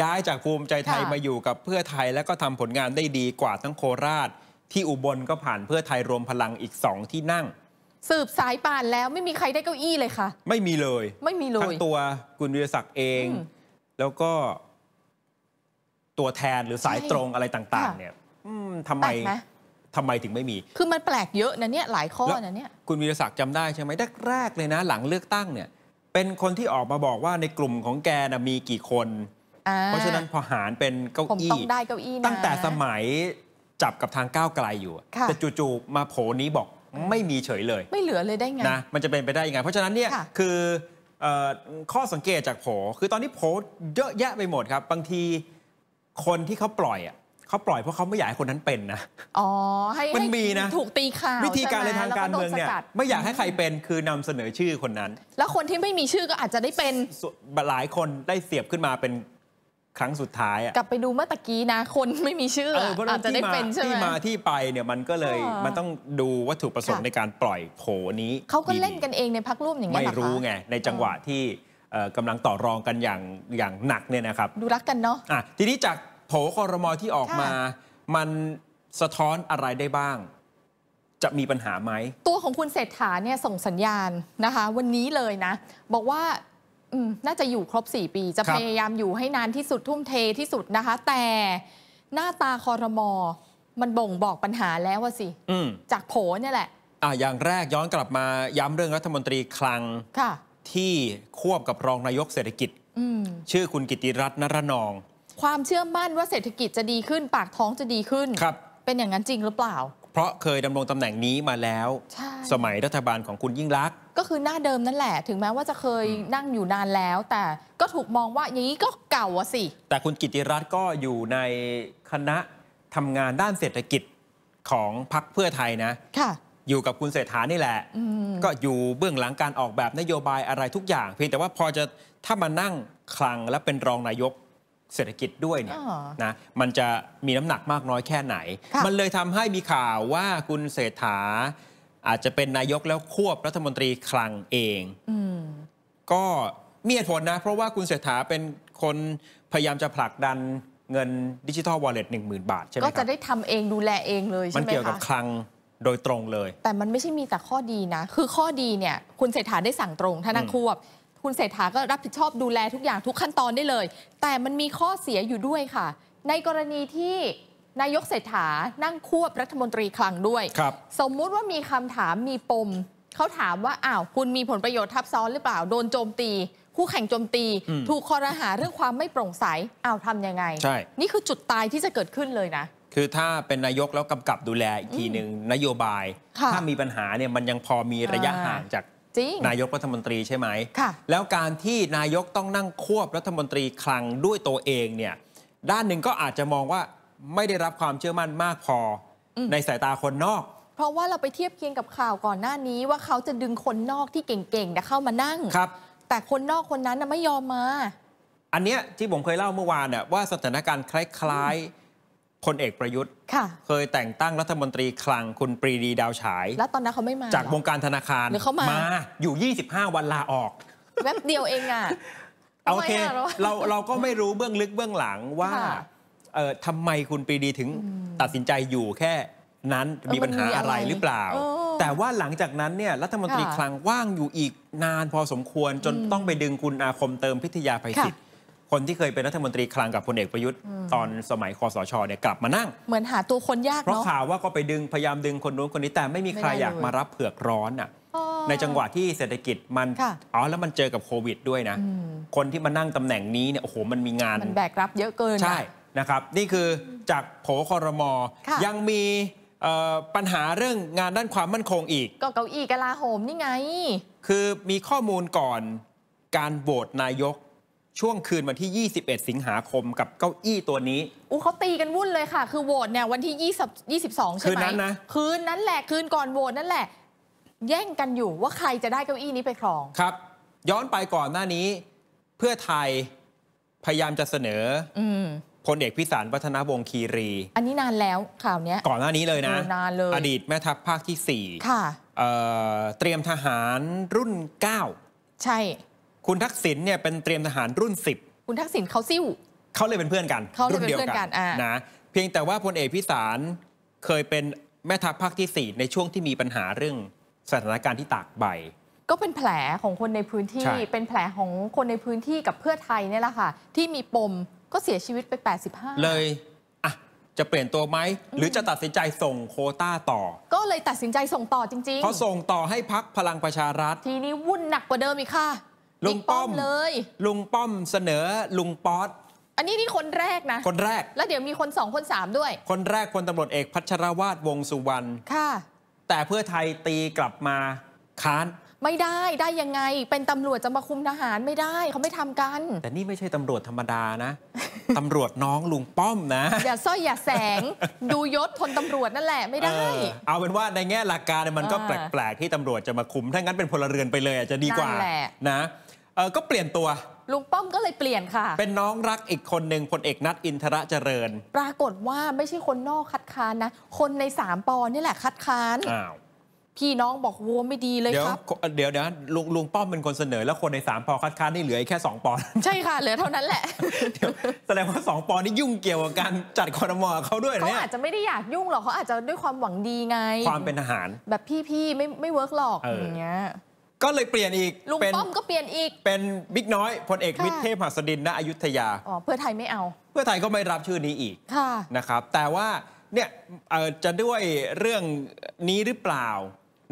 ย้ายจากภูมิใจไทยมาอยู่กับเพื่อไทยแล้วก็ทำผลงานได้ดีกว่าทั้งโคราชที่อุบลก็ผ่านเพื่อไทยรวมพลังอีกสองที่นั่ง สืบสายป่านแล้วไม่มีใครได้เก้าอี้เลยค่ะ ไม่มีเลย ไม่มีเลยทั้งตัว คุณวิศักดิ์เอง แล้วก็ตัวแทนหรือสายตรงอะไรต่าง ๆ เนี่ยทำไมทำไมถึงไม่มี คือมันแปลกเยอะนะเนี่ยหลายข้อนะเนี่ยคุณวิรศักดิ์จำได้ใช่ไหมแรกๆเลยนะ หลังเลือกตั้งเนี่ย เป็นคนที่ออกมาบอกว่าในกลุ่มของแกนะมีกี่คนเพราะฉะนั้นพอหารเป็นเก้าอี้ต้องได้เก้าอี้ตั้งแต่สมัยจับกับทางก้าวไกลอยู่แต่จู่ๆมาโผนี้บอกไม่มีเฉยเลยไม่เหลือเลยได้ไงนะมันจะเป็นไปได้ยังไง เพราะฉะนั้นเนี่ยคือข้อสังเกตจากโผคือตอนนี้โผเยอะแยะไปหมดครับ บางทีคนที่เขาปล่อยอ่ะเขาปล่อยเพราะเขาไม่อยากให้คนนั้นเป็นนะอ๋อให้มันมีนะถูกตีข่าววิธีการในทางการเมืองเนี่ยไม่อยากให้ใครเป็นคือนำเสนอชื่อคนนั้น แล้วคนที่ไม่มีชื่อก็อาจจะได้เป็นหลายคนได้เสียบขึ้นมาเป็นครั้งสุดท้ายอ่ะกลับไปดูเมื่อตะกี้นะคนไม่มีชื่ออาจจะได้เป็นใช่ไหมที่มาที่ไปเนี่ยมันก็เลยมันต้องดูวัตถุประสงค์ในการปล่อยโผนี้เขาก็เล่นกันเองในพักร่วมอย่างเงี้ยไม่รู้ไงในจังหวะที่กำลังต่อรองกันอย่างอย่างหนักเนี่ยนะครับ ดูรักกันเนาะะทีนี้จากโผคอรมอที่ออกมามันสะท้อนอะไรได้บ้าง จะมีปัญหาไหมตัวของคุณเศรษฐาเนี่ยส่งสัญญาณนะคะ วันนี้เลยนะ บอกว่าน่าจะอยู่ครบ 4 ปีจะพยายามอยู่ให้นานที่สุดทุ่มเทที่สุดนะคะ แต่หน้าตาคอรมอมันบ่งบอกปัญหาแล้วว่าสิจากโผเนี่ยแหละ อ่าอย่างแรกย้อนกลับมาย้ำเรื่องรัฐมนตรีคลังค่ะ ที่ควบกับรองนายกเศรษฐกิจชื่อคุณกิติรัตน์นรนอง ความเชื่อมั่นว่าเศรษฐกิจจะดีขึ้นปากท้องจะดีขึ้นครับเป็นอย่างนั้นจริงหรือเปล่าพราะเคยดำรงตำแหน่งนี้มาแล้ว สมัยรัฐบาลของคุณยิ่งรัก ก็คือหน้าเดิมนั่นแหละ ถึงแม้ว่าจะเคยนั่งอยู่นานแล้ว แต่ก็ถูกมองว่าอย่างนี้ก็เก่าสิ แต่คุณกิติรัตน์ก็อยู่ในคณะทำงานด้านเศรษฐกิจของพรรคเพื่อไทยนะ ค่ะ อยู่กับคุณเศรษฐานี่แหละ ก็อยู่เบื้องหลังการออกแบบนโยบายอะไรทุกอย่าง เพียงแต่ว่าพอจะถ้ามานั่งคลังและเป็นรองนายกเศรษฐกิจด้วยเนี่ยนะมันจะมีน้ำหนักมากน้อยแค่ไหน มันเลยทำให้มีข่าวว่าคุณเศรษฐา อาจจะเป็นนายกแล้วควบรัฐมนตรีคลังเองก็มีเหตุผลนะ เพราะว่าคุณเศรษฐาเป็นคนพยายามจะผลักดันเงินดิจิทัลวอลเล็ตหนึ่งหมื่นบาทใช่ไหมครับก็จะได้ทำเองดูแลเองเลยใช่ไหมคะมันเกี่ยวกับคลังโดยตรงเลย แต่มันไม่ใช่มีแต่ข้อดีนะ คือข้อดีเนี่ย คุณเศรษฐาได้สั่งตรงท่านักควบคุณเศรษฐาก็รับผิดชอบดูแลทุกอย่าง ทุกขั้นตอนได้เลย แต่มันมีข้อเสียอยู่ด้วยค่ะ ในกรณีที่นายกเศรษฐานั่งควบรัฐมนตรีคลังด้วย สมมุติว่ามีคำถามมีปมเขาถามว่า อ้าว คุณมีผลประโยชน์ทับซ้อนหรือเปล่า โดนโจมตี คู่แข่งโจมตี ถูกคอรหาเรื่องความไม่โปร่งใส อ้าวทำยังไงใช่นี่คือจุดตายที่จะเกิดขึ้นเลยนะ คือถ้าเป็นนายกแล้วกำกับดูแลอีกทีหนึ่งนโยบายถ้ามีปัญหาเนี่ยมันยังพอมีระยะห่างจากนายกรัฐมนตรีใช่ไหมค่ะแล้วการที่นายกต้องนั่งควบรัฐมนตรีคลังด้วยตัวเองเนี่ย ด้านหนึ่งก็อาจจะมองว่าไม่ได้รับความเชื่อมั่นมากพออในสายตาคนนอก เพราะว่าเราไปเทียบเคียงกับข่าวก่อนหน้านี้ว่าเขาจะดึงคนนอกที่เก่งๆนะเข้ามานั่ง ครับ แต่คนนอกคนนั้นนะไม่ยอมมา อันเนี้ยที่ผมเคยเล่าเมื่อวานน่ยว่าสถานการณ์คล้ายๆพลเอกประยุทธ์เคยแต่งตั้งรัฐมนตรีคลังคุณปรีดีดาวฉายแล้วตอนนั้นเขาไม่มาจากวงการธนาคารรอเขามามาอยู่ 25 วันลาออกแป๊บเดียวเองอ่ะโอเคเราเราก็ไม่รู้เบื้องลึกเบื้องหลังว่าเอ่อทำไมคุณปรีดีถึงตัดสินใจอยู่แค่นั้นมีปัญหาอะไรหรือเปล่า แต่ว่าหลังจากนั้นเนี่ยรัฐมนตรีคลังว่างอยู่อีกนานพอสมควรจนต้องไปดึงคุณอาคมเติมพิทยาภัยศิษย์คนที่เคยเป็นรัฐมนตรีคลังกับพลเอกประยุทธ์ตอนสมัยคอสชเนี่ยกลับมานั่ง เหมือนหาตัวคนยากเพราะข่าวว่าก็ไปดึงพยายามดึงคนนู้นคนนี้แต่ไม่มีใครอยากมารับเผือกร้อนอ่ะในจังหวะที่เศรษฐกิจมันอ๋อแล้วมันเจอกับโควิดด้วยนะ คนที่มานั่งตำแหน่งนี้เนี่ยโอ้โหมันมีงาน มันแบกรับเยอะเกินใช่นะครับ นี่คือจากโผคอรมอยังมีปัญหาเรื่องงานด้านความมั่นคงอีก ก็เก้าอี้กลาโหมนี่ไง คือมีข้อมูลก่อนการโหวตนายกช่วงคืนวันที่ 21 สิงหาคมกับเก้าอี้ตัวนี้อู้เขาตีกันวุ่นเลยค่ะ คือโหวตเนี่ยวันที่20 22ใช่ไหมคืนนั้นนะคืนนั้นแหละ คืนก่อนโหวตนั่นแหละ แย่งกันอยู่ว่าใครจะได้เก้าอี้นี้ไปครอง ครับ ย้อนไปก่อนหน้านี้ เพื่อไทยพยายามจะเสนอพลเอกพิสารวัฒนวงคีรี อันนี้นานแล้วข่าวนี้ก่อนหน้านี้เลยนะ นานเลย อดีตแม่ทัพภาคที่ 4 ค่ะเตรียมทหารรุ่น 9 ใช่คุณทักษิณเนี่ยเป็นเตรียมทหารรุ่น10 คุณ ทักษิณเขาซิ่วเขาเลยเป็นเพื่อนกันรุ่นเดียวกันนะ เพียงแต่ว่าพลเอกพิสารเคยเป็นแม่ทัพภาคที่ 4 ในช่วงที่มีปัญหาเรื่องสถานการณ์ที่ตากใบ ก็เป็นแผลของคนในพื้นที่เป็นแผลของคนในพื้นที่กับเพื่อไทยเนี่ยแหละค่ะที่มีปมก็เสียชีวิตไป85เลยอ่ะจะเปลี่ยนตัวไหม หรือจะตัดสินใจส่งโคต้าต่อ ก็เลยตัดสินใจส่งต่อจริง ๆเขาส่งต่อให้พักพลังประชารัฐทีนี้วุ่นหนักกว่าเดิมอีกค่ะลุงป้อมเลยลุงป้อม เสนอลุงป๊อตอันนี้นี่คนแรกนะคนแรก แล้วเดี๋ยวมีคนสองคนสามด้วย คนแรกคนตำรวจเอกพัชรวาทวงสุวรรณค่ะแต่เพื่อไทยตีกลับมาค้านไม่ได้ได้ยังไงเป็นตำรวจจะมาคุมทหารไม่ได้เขาไม่ทำกันแต่นี่ไม่ใช่ตำรวจธรรมดานะตำรวจน้องลุงป้อมนะอย่าส้อยอย่าแสงดูยศพลตำรวจนั่นแหละไม่ได้ เอาเป็นว่าในแง่หลักการมันก็แปลกๆที่ตำรวจจะมาคุมถ้างั้นเป็นพลเรือนไปเลยอาจจะดีกว่านะเออก็เปลี่ยนตัว ลุงป้อมก็เลยเปลี่ยนค่ะ เป็นน้องรักอีกคนหนึ่งพลเอกนัทอินทระเจริญ ปรากฏว่าไม่ใช่คนนอกคัดค้านนะคนในสามปอนี่แหละคัดค้านอ้าวพี่น้องบอกวัวไม่ดีเลยเดี๋ยวครับเดี๋ยวนะลุงลุงป้อมเป็นคนเสนอแล้วคนในสามปอคัดค้านนี่เหลือแค่สองปอนใช่ค่ะเหลือเท่านั้นแหละแสดงว่าสองปอนี่ยุ่งเกี่ยวกับการจัดคอรมอเขาด้วยเขานี่ยอาจจะไม่ได้อยากยุ่งหรอกเขาอาจจะด้วยความหวังดีไงความเป็นทหาร แบบพี่ๆไม่ไม่เวิร์กหรอกออย่างเงี้ยก็เลยเปลี่ยนอีกลุงป้อมก็เปลี่ยนอีก เป็นบิ๊กน้อยพลเอกวิทย์เทพหัสดิน ณอยุธยาอ๋อเพื่อไทยไม่เอา เพื่อไทยก็ไม่รับชื่อนี้อีกนะครับแต่ว่าเนี่ยจะด้วยเรื่องนี้หรือเปล่า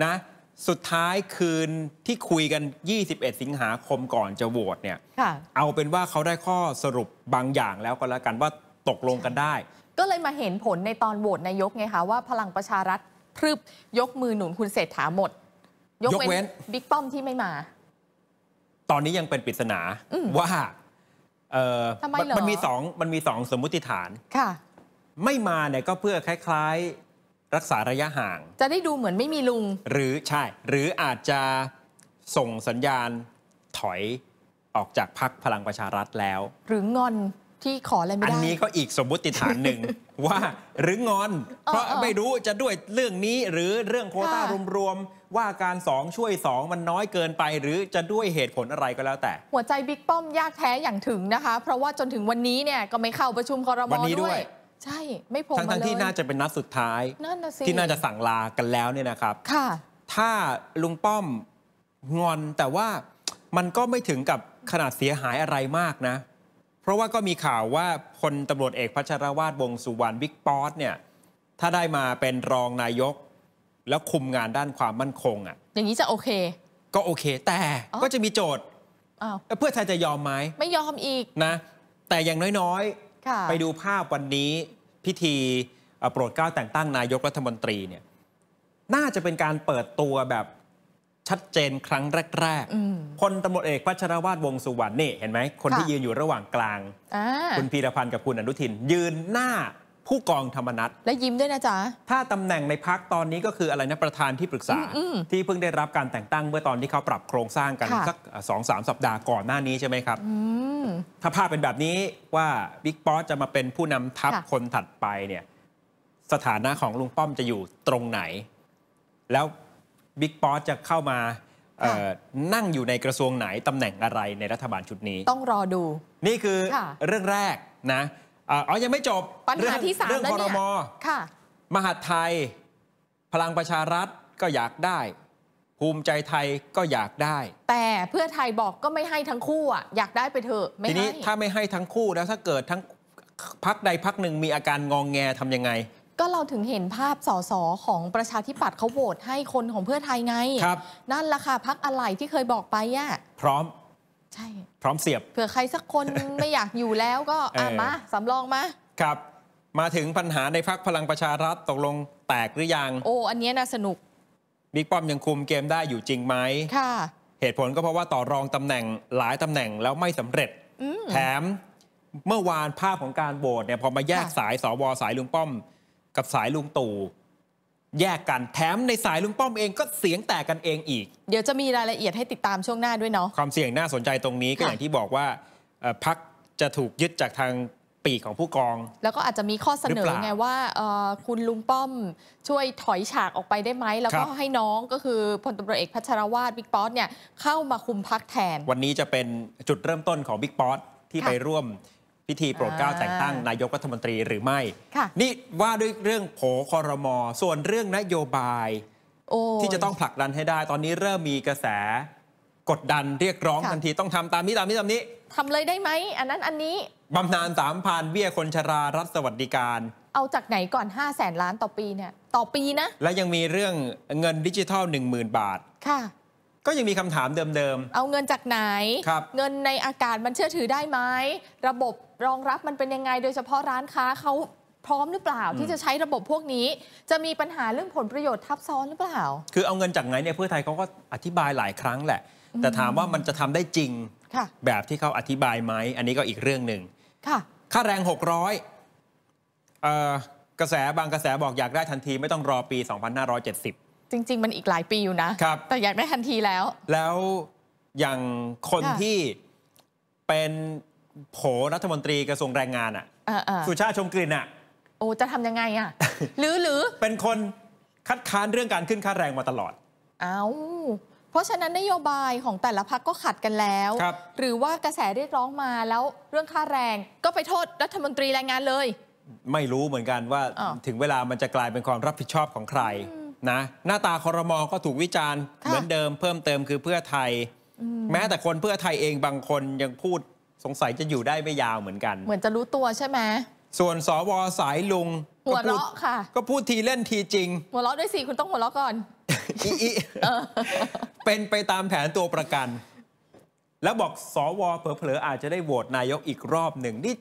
นะสุดท้ายคืนที่คุยกัน 21 สิงหาคมก่อนจะโหวตเนี่ยเอาเป็นว่าเขาได้ข้อสรุปบางอย่างแล้วก็แล้วกันว่าตกลงกันได้ ก็เลยมาเห็นผลในตอนโหวตนายกไงคะว่าพลังประชารัฐพรึบยกมือหนุนคุณเศรษฐาหมดยกเว้น บิ๊กป้อมที่ไม่มา ตอนนี้ยังเป็นปริศนาว่ามเอมันมีสองมันมีสองสมมุติฐานค่ะไม่มาเนี่ยก็เพื่อคล้ายๆรักษาระยะห่าง จะได้ดูเหมือนไม่มีลุงหรือใช่ หรืออาจจะส่งสัญญาณถอยออกจากพักพลังประชารัฐแล้ว หรืองอน ที่ขออะไรไม่ได้ อันนี้ก็อีกสมมติฐานหนึ่ง ว่าหรืองอน เพราะไม่รู้จะด้วยเรื่องนี้หรือเรื่องโคต้ารวมว่าการสองช่วยสองมันน้อยเกินไปหรือจะด้วยเหตุผลอะไรก็แล้วแต่ หัวใจบิ๊กป้อมยากแท้อย่างถึงนะคะ เพราะว่าจนถึงวันนี้เนี่ยก็ไม่เข้าประชุมคอรมอด้วย ใช่ ไม่พงมาเลย ทั้งที่น่าจะเป็นนัดสุดท้ายนที่น่าจะสั่งลากันแล้วเนี่ยนะครับ ค่ะ ถ้า ลุงป้อม งอนแต่ว่ามันก็ไม่ถึงกับขนาดเสียหายอะไรมากนะ เพราะว่าก็มีข่าวว่าพลตำรวจเอกพัชรวาทวงสุวรรณบิ๊กป๊อตเนี่ยถ้าได้มาเป็นรองนายกแล้วคุมงานด้านความมั่นคงอ่ะ อย่างนี้จะโอเค ก็โอเค แต่ก็จะมีโจทย์เพื่อไทยจะยอมไหม ไม่ยอมอีกนะ แต่อย่างน้อยๆ ไปดูภาพวันนี้พิธีโปรดเกล้าแต่งตั้งนายกรัฐมนตรีเนี่ย น่าจะเป็นการเปิดตัวแบบชัดเจนครั้งแรกๆพลตำรวจเอกพัชรวาทวงสุวรรณนี่เห็นไหม คนที่ยืนอยู่ระหว่างกลางคุณพีรพันธ์กับคุณอนุทินยืนหน้าผู้กองธรรมนัฐและยิ้มด้วยนะจ๊ะ ถ้าตำแหน่งในพักตอนนี้ก็คืออะไรนะประธานที่ปรึกษา ที่เพิ่งได้รับการแต่งตั้งเมื่อตอนที่เขาปรับโครงสร้างกัน สักสองสามสัปดาห์ก่อนหน้านี้ใช่ไหมครับถ้าภาพเป็นแบบนี้ว่าบิ๊กป๊อสจะมาเป็นผู้นำทัพคนถัดไปเนี่ย สถานะของลุงป้อมจะอยู่ตรงไหน แล้ว บิ๊กป๊อสจะเข้ามานั่งอยู่ในกระทรวงไหนตำแหน่งอะไรในรัฐบาลชุดนี้ ต้องรอดู นี่คือเรื่องแรกนะอ๋อยังไม่จบ ปัญหาที่สามเรื่องคอรมอค่ะ มหาไทย พลังประชารัฐก็อยากได้ ภูมิใจไทยก็อยากได้ แต่เพื่อไทยบอกก็ไม่ให้ทั้งคู่อ่ะอยากได้ไปเถอะทีนี้ถ้าไม่ให้ทั้งคู่แล้วถ้าเกิดทั้งพักใดพักหนึ่งมีอาการงองแงทํำยังไง ก็เราถึงเห็นภาพสสของประชาธิปัตย์เขาโหวตให้คนของเพื่อไทยไงครับนั่นแหละค่ะพักอะไรที่เคยบอกไปอ่ะพร้อมใช่พร้อมเสียบ เผื่อใครสักคนไม่อยากอยู่แล้วก็มาสำรองมาครับ มาถึงปัญหาในพักพลังประชารัฐตกลงแตกหรือยัง โอ้ อันนี้น่าสนุกบิ๊กป้อมยังคุมเกมได้อยู่จริงไหมค่ะ เหตุผลก็เพราะว่าต่อรองตำแหน่งหลายตำแหน่ง แล้วไม่สำเร็จแถม เมื่อวานภาพของการโหวตเนี่ยพอมาแยกสายสวสายลุงป้อม กับสายลุงตู่แยกกัน แถมในสายลุงป้อมเองก็เสียงแตกกันเองอีก เดี๋ยวจะมีรายละเอียดให้ติดตามช่วงหน้าด้วยเนาะความเสี่ยงน่าสนใจตรงนี้ก็อย่างที่บอกว่า พักจะถูกยึดจากทางปีของผู้กอง แล้วก็อาจจะมีข้อเสนอไงว่า คุณลุงป้อมช่วยถอยฉากออกไปได้ไหมแล้วก็ให้น้องก็คือพลตรเอกพัชรวาดบิ๊กป๊อตเนี่ยเข้ามาคุมพักแทน วันนี้จะเป็นจุดเริ่มต้นของบิ๊กป๊อตที่ไปร่วมพิธีโปรดเกล้าแต่งตั้งนายกรัฐมนตรีหรือไม่ นี่ว่าด้วยเรื่องโผคอรมอ ส่วนเรื่องนโยบาย ที่จะต้องผลักดันให้ได้ ตอนนี้เริ่มมีกระแส กดดันเรียกร้อง ทันทีต้องทำตามนี้ตามนี้ตามนี้ ทำเลยได้ไหม อันนั้นอันนี้ บำนาญสามพันเบี้ยคนชรารัฐสวัสดิการ เอาจากไหนก่อน5้าแสนล้านต่อปีเนี่ยต่อปีนะ และยังมีเรื่องเงินดิจิทัล 1 0,000 บาท ค่ะ ก็ยังมีคำถามเดิมๆ เอาเงินจากไหน เงินในอากาศมันเชื่อถือได้ไหมระบบรองรับมันเป็นยังไงโดยเฉพาะร้านค้าเขาพร้อมหรือเปล่า ที่จะใช้ระบบพวกนี้จะมีปัญหาเรื่องผลประโยชน์ทับซ้อนหรือเปล่าคือเอาเงินจากไหนเนี่ยเพื่อไทยเขาก็อธิบายหลายครั้งแหละ แต่ถามว่ามันจะทำได้จริง แบบที่เขาอธิบายไหมอันนี้ก็อีกเรื่องหนึ่งค่าแรง 600กระแสบางกระแสบอกอยากได้ทันทีไม่ต้องรอปี 2570 จริง ๆ มันอีกหลายปีอยู่นะแต่อยากได้ทันทีแล้ว แล้วอย่างคนที่เป็นโผรัฐมนตรีกระทรวงแรงงานอ่ะสุชาติชมกลิ่นอ่ะโอ้จะทํำยังไงอ่ะหรือหรือเป็นคนคัดค้านเรื่องการขึ้นค่าแรงมาตลอด เอาเพราะฉะนั้นนโยบายของแต่ละพักก็ขัดกันแล้วรหรือว่ากระแสเรียกร้องมาแล้วเรื่องค่าแรงก็ไปโทษรัฐมนตรีแรงงานเลย ไม่รู้เหมือนกันว่าถึงเวลามันจะกลายเป็นความรับผิดชอบของใครนะหน้าตาคอรมอก็ถูกวิจารณ์เหมือนเดิม เพิ่มเติมคือเพื่อไทย แม้แต่คนเพื่อไทยเองบางคนยังพูดสงสัยจะอยู่ได้ไม่ยาวเหมือนกัน เหมือนจะรู้ตัวใช่ไหมส่วนสวสายลุงหัวเราะค่ะ ก็พูดทีเล่นทีจริง หัวเราะด้วยสิคุณต้องหัวเราะก่อนอีอีเป็นไปตามแผนตัวประกัน แล้วบอกสวเผลอๆอาจจะได้โหวตนายกอีกรอบหนึ่งนี่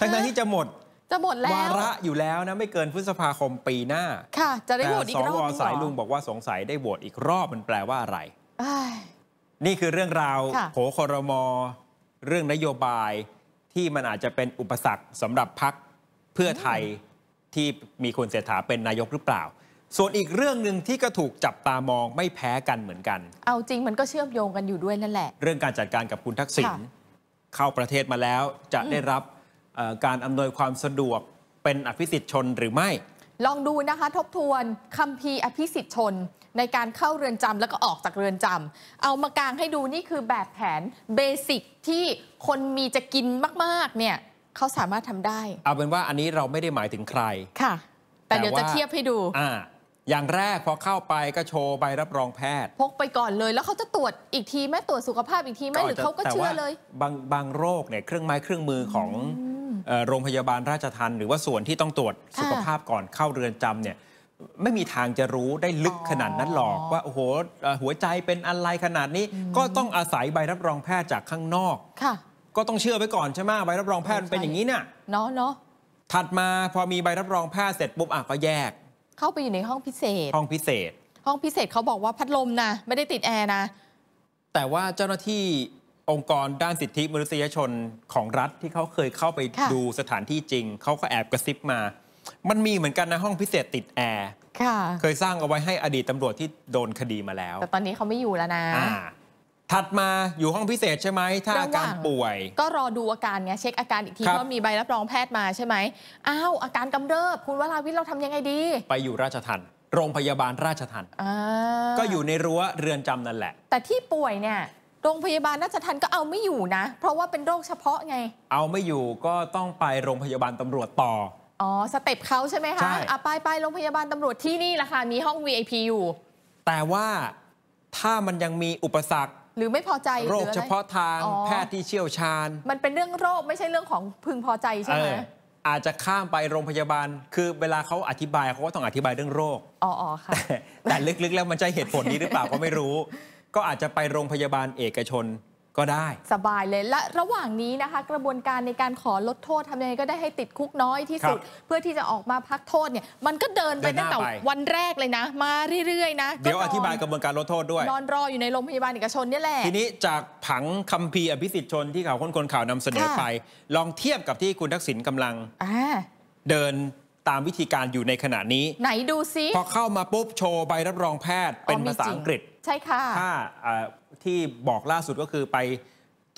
ทั้งนั้นที่จะหมด จะหมดแล้ววาระอยู่แล้วนะไม่เกินพฤษภาคมปีหน้า ค่ะ จะได้โหวตอีกรอบสวสายลุง บอกว่าสงสัยได้โหวตอีกรอบมันแปลว่าอะไรนี่คือเรื่องราวโผครมเรื่องนโยบายที่มันอาจจะเป็นอุปสรรคสำหรับพักเพื่อไทยที่มีคุณเศรษฐาเป็นนายกหรือเปล่า ส่วนอีกเรื่องหนึ่งที่ก็ถูกจับตามองไม่แพ้กันเหมือนกัน เอาจริงมันก็เชื่อมโยงกันอยู่ด้วยนั่นแหละ เรื่องการจัดการกับคุณทักษิณเข้าประเทศมาแล้วจะได้รับการอำนวยความสะดวกเป็นอภิสิทธิชนหรือไม่ ลองดูนะคะ ทบทวนคำพีอภิสิทธิชนในการเข้าเรือนจำแล้วก็ออกจากเรือนจำ เอามากางให้ดูนี่คือแบบแผนเบสิกที่คนมีจะกินมากๆเนี่ยเขาสามารถทำได้ เอาเป็นว่าอันนี้เราไม่ได้หมายถึงใครค่ะ แต่เดี๋ยวจะเทียบให้ดู อ่าอย่างแรกพอเข้าไปก็โชว์ใบรับรองแพทย์ พกไปก่อนเลยแล้วเขาจะตรวจอีกทีไหมตรวจสุขภาพอีกทีไหมหรือเขาก็เชื่อเลยบางบางโรคเนี่ยเครื่องไม้เครื่องมือของโรงพยาบาลราชทัน หรือว่าส่วนที่ต้องตรวจสุขภาพก่อนเข้าเรือนจำเนี่ยไม่มีทางจะรู้ได้ลึกขนาดนั้นหรอก ว่าโอ้โหหัวใจเป็นอะไรขนาดนี้ ก็ต้องอาศัยใบรับรองแพทย์จากข้างนอกค่ะ ก็ต้องเชื่อไว้ก่อนใช่ไหมใบรับรองแพทย์เป็นอย่างนี้น่ะเนาะเนาะถัดมาพอมีใบรับรองแพทย์เสร็จปุ๊บอ่ะก็แยก เข้าไปอยู่ในห้องพิเศษห้องพิเศษ ห้องพิเศษเขาบอกว่าพัดลมนะ ไม่ได้ติดแอร์นะแต่ว่าเจ้าหน้าที่องค์กรด้านสิทธิมนุษยชนของรัฐที่เขาเคยเข้าไปดูสถานที่จริงเขาก็แอบกระซิบมามันมีเหมือนกันนะ ห้องพิเศษติดแอร์เคยสร้างเอาไว้ให้อดีตตำรวจที่โดนคดีมาแล้ว แต่ตอนนี้เขาไม่อยู่แล้วนะ ถัดมาอยู่ห้องพิเศษใช่ไหมถ้าอาการป่วย ก็รอดูอาการไงเช็คอาการอีกทีว่ามีใบรับรองแพทย์มาใช่ไหมอ้าวอาการกำเริบคุณวราวิทย์เราทำยังไงดี ไปอยู่ราชทันโรงพยาบาลราชทันก็อยู่ในรั้วเรือนจำนั่นแหละ แต่ที่ป่วยเนี่ย โรงพยาบาลราชทันก็เอาไม่อยู่นะ เพราะว่าเป็นโรคเฉพาะไง เอาไม่อยู่ก็ต้องไปโรงพยาบาลตำรวจต่ออ๋อสเต็ปเขาใช่ไหมคะใช่อไปไปโรงพยาบาลตำรวจที่นี่ละค่ะ มีห้อง VIP อยู่แต่ว่าถ้ามันยังมีอุปสรรคหรือไม่พอใจโรคเฉพาะทางแพทย์ที่เชี่ยวชาญ มันเป็นเรื่องโรคไม่ใช่เรื่องของพึงพอใจใช่ไหมออาจจะข้ามไปโรงพยาบาลคือเวลาเขาอธิบายเขาก็ต้องอธิบายเรื่องโรคอ๋ออ๋อค่ะแต่ลึกๆ แล้วมันใช่เหตุผลนี้หรือเปล่าก็ไม่รู้ ก็อาจจะไปโรงพยาบาลเอกชนก็ได้ สบายเลย และระหว่างนี้นะคะ กระบวนการในการขอลดโทษทำยังไง ก็ได้ให้ติดคุกน้อยที่สุด เพื่อที่จะออกมาพักโทษเนี่ย มันก็เดินไปตั้งแต่วันแรกเลยนะ มาเรื่อยๆนะเดี๋ยวอธิบายกระบวนการลดโทษด้วยนอนรออยู่ในโรงพยาบาลเอกชนนี่แหละทีนี้จากผังคัมภีร์อภิสิทธิชนที่ข่าวคนคนข่าวนำเสนอไป ลองเทียบกับที่คุณทักษิณกำลังเดินตามวิธีการอยู่ในขณะนี้ ไหนดูซิพอเข้ามาปุ๊บโชว์ใบรับรองแพทย์เป็นภาษาอังกฤษ ใช่ค่ะถ้าที่บอกล่าสุดก็คือไป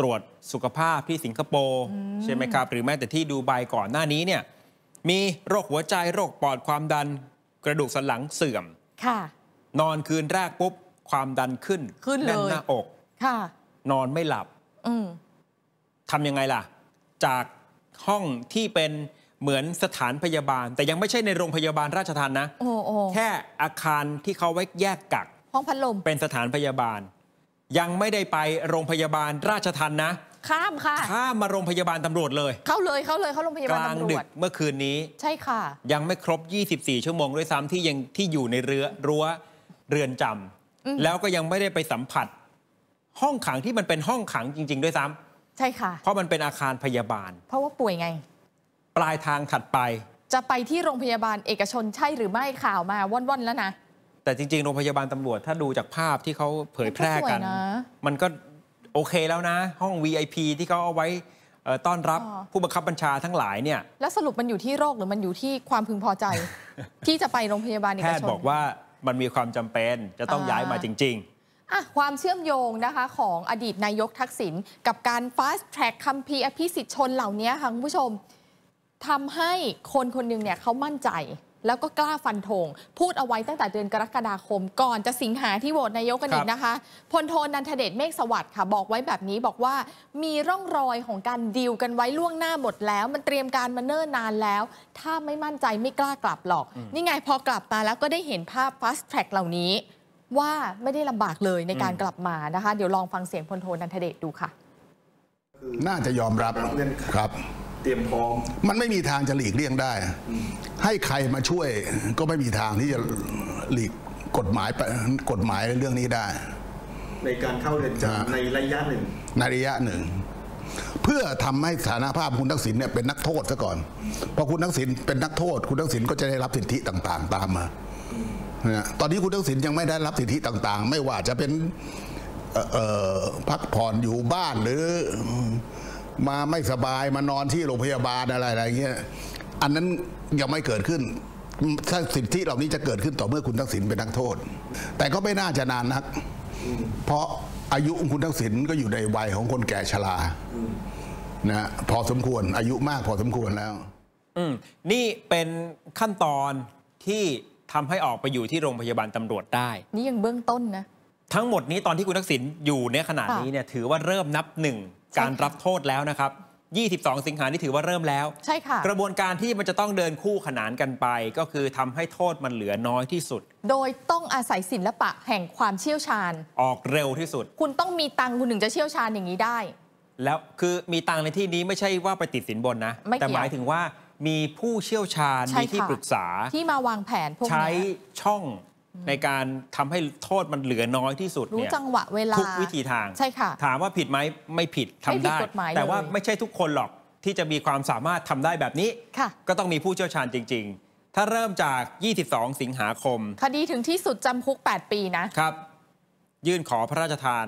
ตรวจสุขภาพที่สิงคโปร์ใช่ไหมครับ หรือแม้แต่ที่ดูใบก่อนหน้านี้เนี่ย มีโรคหัวใจโรคปอดความดันกระดูกสันหลังเสื่อมค่ะนอนคืนแรกปุ๊บความดันขึ้นขึ้นเลยนหน้าอกค่ะนอนไม่หลับทำยังไงล่ะ จากห้องที่เป็นเหมือนสถานพยาบาล แต่ยังไม่ใช่ในโรงพยาบาลราชทานนะแค่อาคารที่เขาไว้แยกกักห้องพัดลมเป็นสถานพยาบาล ยังไม่ได้ไปโรงพยาบาลราชทานนะข้ามค่ะข้ามมาโรงพยาบาลตำรวจเลย เข้าเลยเข้าเลยเข้าโรงพยาบาลตำรวจกเมื่อคืนนี้ใช่ค่ะ ยังไม่ครบ 24 ชั่วโมงด้วยซ้ำที่ยังที่อยู่ในเรือรั้วเรือนจำำแล้วก็ยังไม่ได้ไปสัมผัส ห้องขังที่มันเป็นห้องขังจริง ๆ ด้วยซ้ใช่ค่ะ เพราะมันเป็นอาคารพยาบาลเพราะว่าป่วยไงปลายทางถัดไป จะไปที่โรงพยาบาลเอกชนใช่หรือไม่ข่าวมาว่อนๆแล้วนะ แต่จริงๆโรงพยาบาลตำรวจ ถ้าดูจากภาพที่เขาเผยแพร่กัน มันก็โอเคแล้วนะ ห้อง VIP ที่เขาเอาไว้ต้อนรับผู้บังคับบัญชาทั้งหลายเนี่ยแล้วสรุปมันอยู่ที่โรคหรือมันอยู่ที่ความพึงพอใจ ที่จะไปโรงพยาบาลเอกชนแพทย์บอกว่ามันมีความจำเป็นจะต้องย้ายมาจริงๆอ่ะความเชื่อมโยงนะคะของอดีตนายกทักษิณกับการ fast track คัมภีร์อภิสิทธิชนเหล่านี้ค่ะคุณผู้ชมทำให้คนคนหนึ่งเนี่ยเขามั่นใจแล้วก็กล้าฟันธงพูดเอาไว้ตั้งแต่เดือนกรกฎาคมก่อนจะสิงหาที่โหวตนายกกันอีกนะคะพลโทนันทเดชเมฆสวัสดิ์ค่ะ บอกไว้แบบนี้บอกว่ามีร่องรอยของการดีลกันไว้ล่วงหน้าหมดแล้วมันเตรียมการมาเนิ่นนานแล้ว ถ้าไม่มั่นใจไม่กล้ากลับหรอก นี่ไงพอกลับมาแล้วก็ได้เห็นภาพฟาสต์แทร็กเหล่านี้ ว่าไม่ได้ลำบากเลยในการกลับมานะคะ เดี๋ยวลองฟังเสียงพลโทนันทเดชดูค่ะน่าจะยอมรับครับเตรียมพร้อมมันไม่มีทางจะหลีกเลี่ยงได้ ให้ใครมาช่วยก็ไม่มีทางที่จะหลีกกฎหมายกฎหมายเรื่องนี้ได้ ในการเข้าเรือนจำในระยะหนึ่งในระยะหนึ่งเพื่อทำให้สถานภาพคุณทักษิณเนี่ยเป็นนักโทษซะก่อนพอคุณทักษิณเป็นนักโทษ คุณทักษิณก็จะได้รับสิทธิต่าง ๆ ตามมาตอนนี้คุณทักษิณยังไม่ได้รับสิทธิต่าง ๆ ไม่ว่าจะเป็นพักผ่อนอยู่บ้านหรือมาไม่สบาย มานอนที่โรงพยาบาลอะไรอะไรเงี้ยอันนั้นยังไม่เกิดขึ้นถ้าสิทธิเหล่านี้จะเกิดขึ้นต่อเมื่อคุณทักษิณเป็นนักโทษ แต่ก็ไม่น่าจะนานนัก เพราะอายุของคุณทักษิณก็อยู่ในวัยของคนแก่ชรานะพอสมควรอายุมากพอสมควรแล้วนี่เป็นขั้นตอนที่ทำให้ออกไปอยู่ที่โรงพยาบาลตำรวจได้ นี่ยังเบื้องต้นนะ ทั้งหมดนี้ตอนที่คุณทักษิณอยู่ในขนาดนี้เนี่ย ถือว่าเริ่มนับหนึ่งการรับโทษแล้วนะครับ22สิงหาที่ถือว่าเริ่มแล้ว ใช่ค่ะ กระบวนการที่มันจะต้องเดินคู่ขนานกันไป ก็คือทำให้โทษมันเหลือน้อยที่สุด โดยต้องอาศัยศิละปะแห่งความเชี่ยวชาญ ออกเร็วที่สุด คุณต้องมีตังคุณถึงจะเชี่ยวชาญอย่างนี้ได้ แล้วคือมีตังในที่นี้ไม่ใช่ว่าไปติดสินบนนะแต่หมายถึงว่า มีผู้เชี่ยวชาญมีที่ปรึกษา ที่มาวางแผนพวกนี้ใช้ช่องในการทำให้โทษมันเหลือน้อยที่สุดเนี่ยจังหวะเวลาทุกวิธีทางใช่ค่ะถามว่าผิดไหมไม่ผิดทำได้ แต่ว่าไม่ใช่ทุกคนหรอกที่จะมีความสามารถทำได้แบบนี้ ก็ต้องมีผู้เชี่ยวชาญจริง ๆ ถ้าเริ่มจาก 22 สิงหาคม คดีถึงที่สุดจำคุก 8 ปีนะครับ ยื่นขอพระราชทาน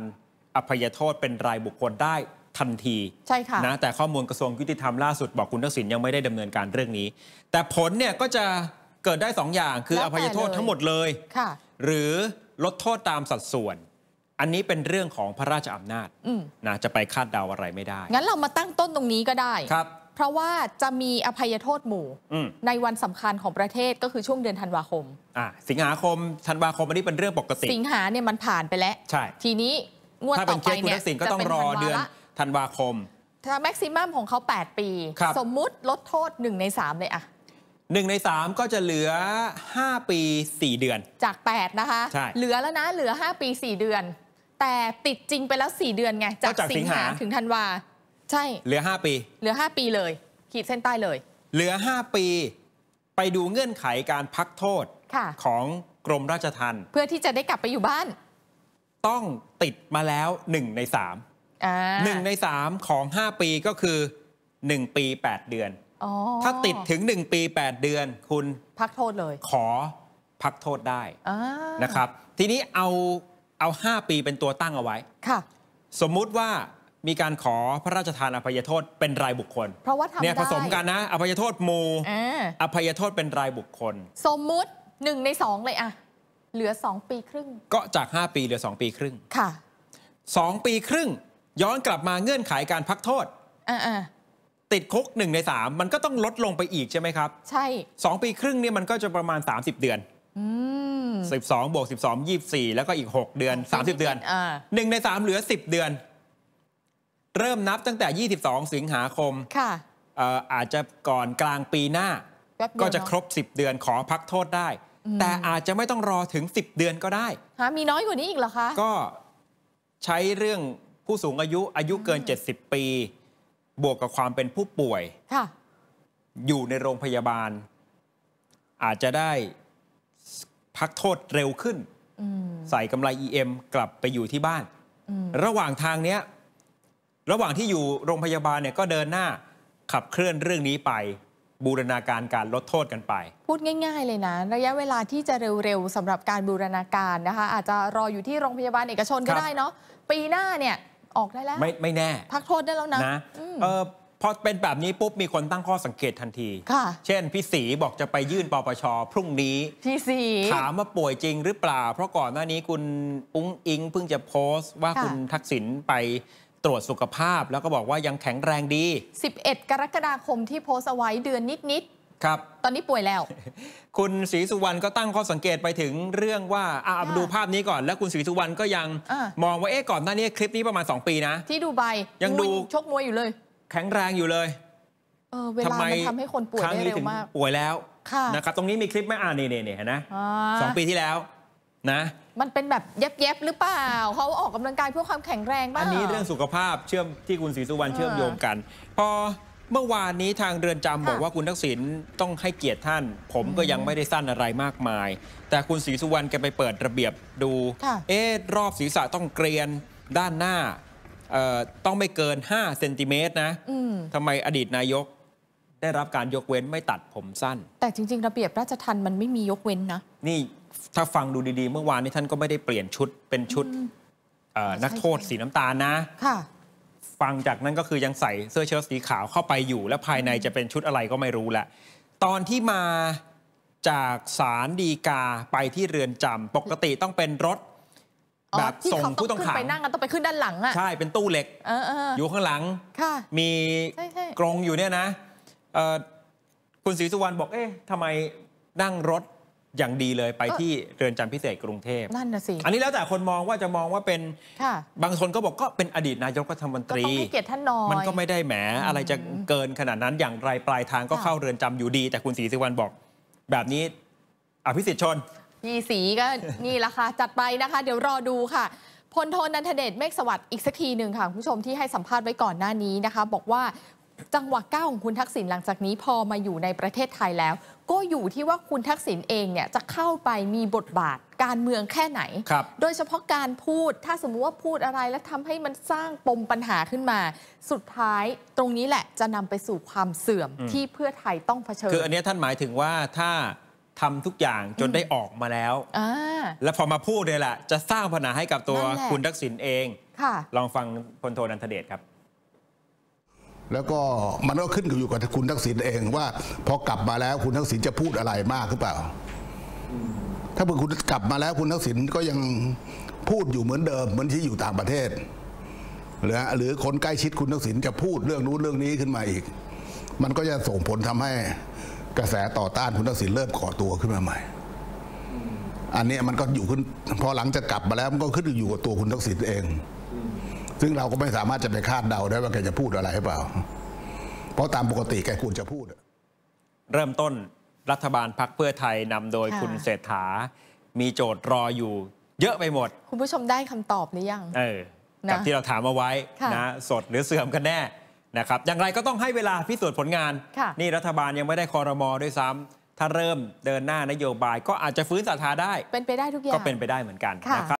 อภัยโทษเป็นรายบุคคลได้ทันทีใช่ค่ะนะแต่ข้อมูลกระทรวงยุติธรรมล่าสุด บอกคุณทักษิณยังไม่ได้ดำเนินการเรื่องนี้ แต่ผลเนี่ยก็จะเกิดได้2ออย่างคืออภัยโทษทั้งหมดเลยหรือลดโทษตามสัดส่วน อันนี้เป็นเรื่องของพระราชอำนาจนะจะไปคาดเดาอะไรไม่ได้งั้นเรามาตั้งต้นตรงนี้ก็ได้ครับ เพราะว่าจะมีอภัยโทษหมู่ในวันสำคัญของประเทศก็คือช่วงเดือนธันวาคมอสิงหาคมธันวาคมอันนี้เป็นเรื่องปกติ สิงหาเนี่ยมันผ่านไปแล้วใช่ทีนี้งวดต่อไปเนี่ยก็ต้องรอเดือนธันวาคมถ้าแม็กซิมัมของเขา 8 ปีสมมุติลดโทษ1ใน3เลยอะหนึ่งในสามก็จะเหลือห้าปีสี่เดือนจากแปดนะคะใช่เหลือแล้วนะเหลือห้าปีสี่เดือน แต่ติดจริงไปแล้วสี่เดือนไงจากจากสิงหาถึงธันวาใช่เหลือห้าปี เหลือห้าปีเลย ขีดเส้นใต้เลย เหลือห้าปีไปดูเงื่อนไขการพักโทษของกรมราชทัณฑ์เพื่อที่จะได้กลับไปอยู่บ้าน ต้องติดมาแล้วหนึ่งในสามหนึ่งในสามของห้าปีก็คือหนึ่งปีแปดเดือนถ้าติดถึง 1 ปี 8 เดือนคุณพักโทษเลย ขอพักโทษได้นะครับ ทีนี้เอาเอา 5 ปีเป็นตัวตั้งเอาไว้ค่ะ สมมุติว่ามีการขอพระราชทานอภัยโทษเป็นรายบุคคลเพราะว่าทำเนี่ยผสมกันนะอภัยโทษหมู่อภัยโทษเป็นรายบุคคล สมมุติหนึ่งในสองเลยอะเหลือสองปีครึ่ง ก็จาก 5 ปีเหลือ 2 ปีครึ่งค่ะ2ปีครึ่งย้อนกลับมาเงื่อนไขาการพักโทษอ่าติดคุกหนึ่งในสามมันก็ต้องลดลงไปอีกใช่ไหมครับ ใช่สองปีครึ่งเนี่ยมันก็จะประมาณ 30 เดือนสิบสองบวกสิบสองยี่สี่แล้วก็อีกหกเดือนสามสิบเดือนหนึ่งในสามเหลือสิบเดือน เริ่มนับตั้งแต่ยี่สิบสองสิงหาคม ค่ะอาจจะก่อนกลางปีหน้า ก็จะครบสิบเดือนขอพักโทษได้ แต่อาจจะไม่ต้องรอถึงสิบเดือนก็ได้ มีน้อยกว่านี้อีกเหรอคะก็ใช้เรื่องผู้สูงอายุอายุเกินเจ็ดสิบปีบวกกับความเป็นผู้ป่วยอยู่ในโรงพยาบาล อาจจะได้พักโทษเร็วขึ้น ใส่กำไร EM กลับไปอยู่ที่บ้าน ระหว่างทางเนี้ย ระหว่างที่อยู่โรงพยาบาลเนี่ย ก็เดินหน้าขับเคลื่อนเรื่องนี้ไปบูรณาการการลดโทษกันไป พูดง่ายๆ เลยนะ ระยะเวลาที่จะเร็ว ๆสำหรับการบูรณาการนะคะ อาจจะรออยู่ที่โรงพยาบาลเอกชนก็ได้เนาะปีหน้าเนี่ยออกได้แล้วไม่ไม่แน่พักโทษได้แล้วนะ นะเออพอเป็นแบบนี้ปุ๊บ มีคนตั้งข้อสังเกตทันทีเช่น พี่สีบอกจะไปยื่นปปชพรุ่งนี้พี่สี ถามว่าป่วยจริงหรือเปล่า เพราะก่อนหน้านี้คุณอุ้งอิงเพิ่งจะโพสต์ว่าคุณทักษิณไปตรวจสุขภาพ แล้วก็บอกว่ายังแข็งแรงดี 11 กรกฎาคมที่โพสต์เอาไว้เดือนนิดๆครับ ตอนนี้ป่วยแล้ว คุณศรีสุวรรณก็ตั้งข้อสังเกตไปถึงเรื่องว่าอ่าดูภาพนี้ก่อน แล้วคุณศรีสุวรรณก็ยัง มองว่าเอ๊ะก่อนหน้านี้คลิปนี้ประมาณ 2 ปีนะ ที่ดูใบยังดูชกมวยอยู่เลย แข็งแรงอยู่เลยเออเวลาทำให้คนป่วยได้เร็วมากป่วยแล้วนะครับตรงนี้มีคลิปไหมอ่านี่นี่เห็นนะสองปีที่แล้วนะ มันเป็นแบบเย็บหรือเปล่าเขาออกกำลังกายเพื่อความแข็งแรงบ้างอันนี้เรื่องสุขภาพเชื่อมที่คุณศรีสุวรรณเชื่อมโยงกัน พอเมื่อวานนี้ทางเรือนจำบอกว่าคุณทักษิณต้องให้เกียรติท่าน ผมก็ยังไม่ได้สั้นอะไรมากมาย แต่คุณศรีสุวรรณแกไปเปิดระเบียบดู เอ๊ะรอบศีรษะต้องเกรียนด้านหน้า ต้องไม่เกิน5เซนติเมตรนะทำทำไมอดีตนายกได้รับการยกเว้นไม่ตัดผมสั้น แต่จริง ๆ ระเบียบราชทันมันไม่มียกเว้นนะ นี่ถ้าฟังดูดีๆ เมื่อวานนี้ท่านก็ไม่ได้เปลี่ยนชุดเป็นชุดนักโทษสีน้ำตาลนะค่ะฟังจากนั้นก็คือยังใส่เสื้อเชิ้ตสีขาวเข้าไปอยู่ และภายในจะเป็นชุดอะไรก็ไม่รู้แหละตอนที่มาจากศาลดีกาไปที่เรือนจำปกติต้องเป็นรถแบบส่งผู้ต้องขังไปนั่งกันต้องไปขึ้นด้านหลังอ่ะใช่ เป็นตู้เหล็กอยู่ข้างหลัง มีกรงอยู่เนี่ยนะคุณศรีสุวรรณบอกเอ๊ะทำไมนั่งรถอย่างดีเลยไปที่เรือนจำพิเศษกรุงเทพนั่นนะสิ อันนี้แล้วแต่คนมองว่าจะมองว่าเป็นบางคนก็บอกก็เป็นอดีตนายกรัฐมนตรี ก็ไม่เกียรติท่านนอย มันก็ไม่ได้แหม อะไรจะเกินขนาดนั้นอย่างไรปลายทางก็เข้าเรือนจำอยู่ดี แต่คุณศรีสุวรรณบอกแบบนี้ อภิสิทธิ์ชนพี่สีก็นี่แหละค่ะ จัดไปนะคะ เดี๋ยวรอดูค่ะพลโทนันทเดชเมฆสวัสดิ์อีกสักทีหนึ่งค่ะคุณผู้ชมที่ให้สัมภาษณ์ไว้ก่อนหน้านี้นะคะ บอกว่าจังหวะก้าวของคุณทักษิณหลังจากนี้พอมาอยู่ในประเทศไทยแล้ว ก็อยู่ที่ว่าคุณทักษิณเองเนี่ย จะเข้าไปมีบทบาทการเมืองแค่ไหน โดยเฉพาะการพูดถ้าสมมุติว่าพูดอะไรแล้วทำให้มันสร้างปมปัญหาขึ้นมา สุดท้ายตรงนี้แหละจะนำไปสู่ความเสื่อมที่เพื่อไทยต้องเผชิญคืออันนี้ท่านหมายถึงว่าถ้าทำทุกอย่างจนได้ออกมาแล้วแล้วพอมาพูดเลยแหละ จะสร้างปัญหาให้กับตัวคุณทักษิณเองลองฟังพลโทนันทเดชครับแล้วก็มันก็ขึ้นอยู่กับคุณทักษิณเองว่า พอกลับมาแล้วคุณทักษิณจะพูดอะไรมากหรือเปล่า ถ้าเมื่อคุณกลับมาแล้วคุณทักษิณก็ยังพูดอยู่เหมือนเดิม เหมือนที่อยู่ต่างประเทศหรือหรือคนใกล้ชิดคุณทักษิณจะพูดเรื่องนู้นเรื่องนี้ขึ้นมาอีก มันก็จะส่งผลทำให้กระแสต่อต้านคุณทักษิณเริ่มก่อตัวขึ้นมาใหม่ อันนี้มันก็อยู่ขึ้นพอหลังจะกลับมาแล้วมันก็ขึ้นอยู่กับตัวคุณทักษิณเองซึ่งเราก็ไม่สามารถจะไปคาดเดาได้ว่าแกจะพูดอะไรหรือเปล่า เพราะตามปกติแกควรจะพูด เริ่มต้นรัฐบาลพักเพื่อไทยนำโดยคุณเศรษฐา มีโจทย์รออยู่เยอะไปหมด คุณผู้ชมได้คำตอบหรือยัง เออกับที่เราถามเอาไว้นะสดหรือเสื่อมกันแน่นะครับ อย่างไรก็ต้องให้เวลาพิสูจน์ผลงาน นี่รัฐบาลยังไม่ได้คอรมอด้วยซ้ำ ถ้าเริ่มเดินหน้านโยบาย ก็อาจจะฟื้นศรัทธาได้ เป็นไปได้ทุกอย่าง ก็เป็นไปได้เหมือนกันนะครับ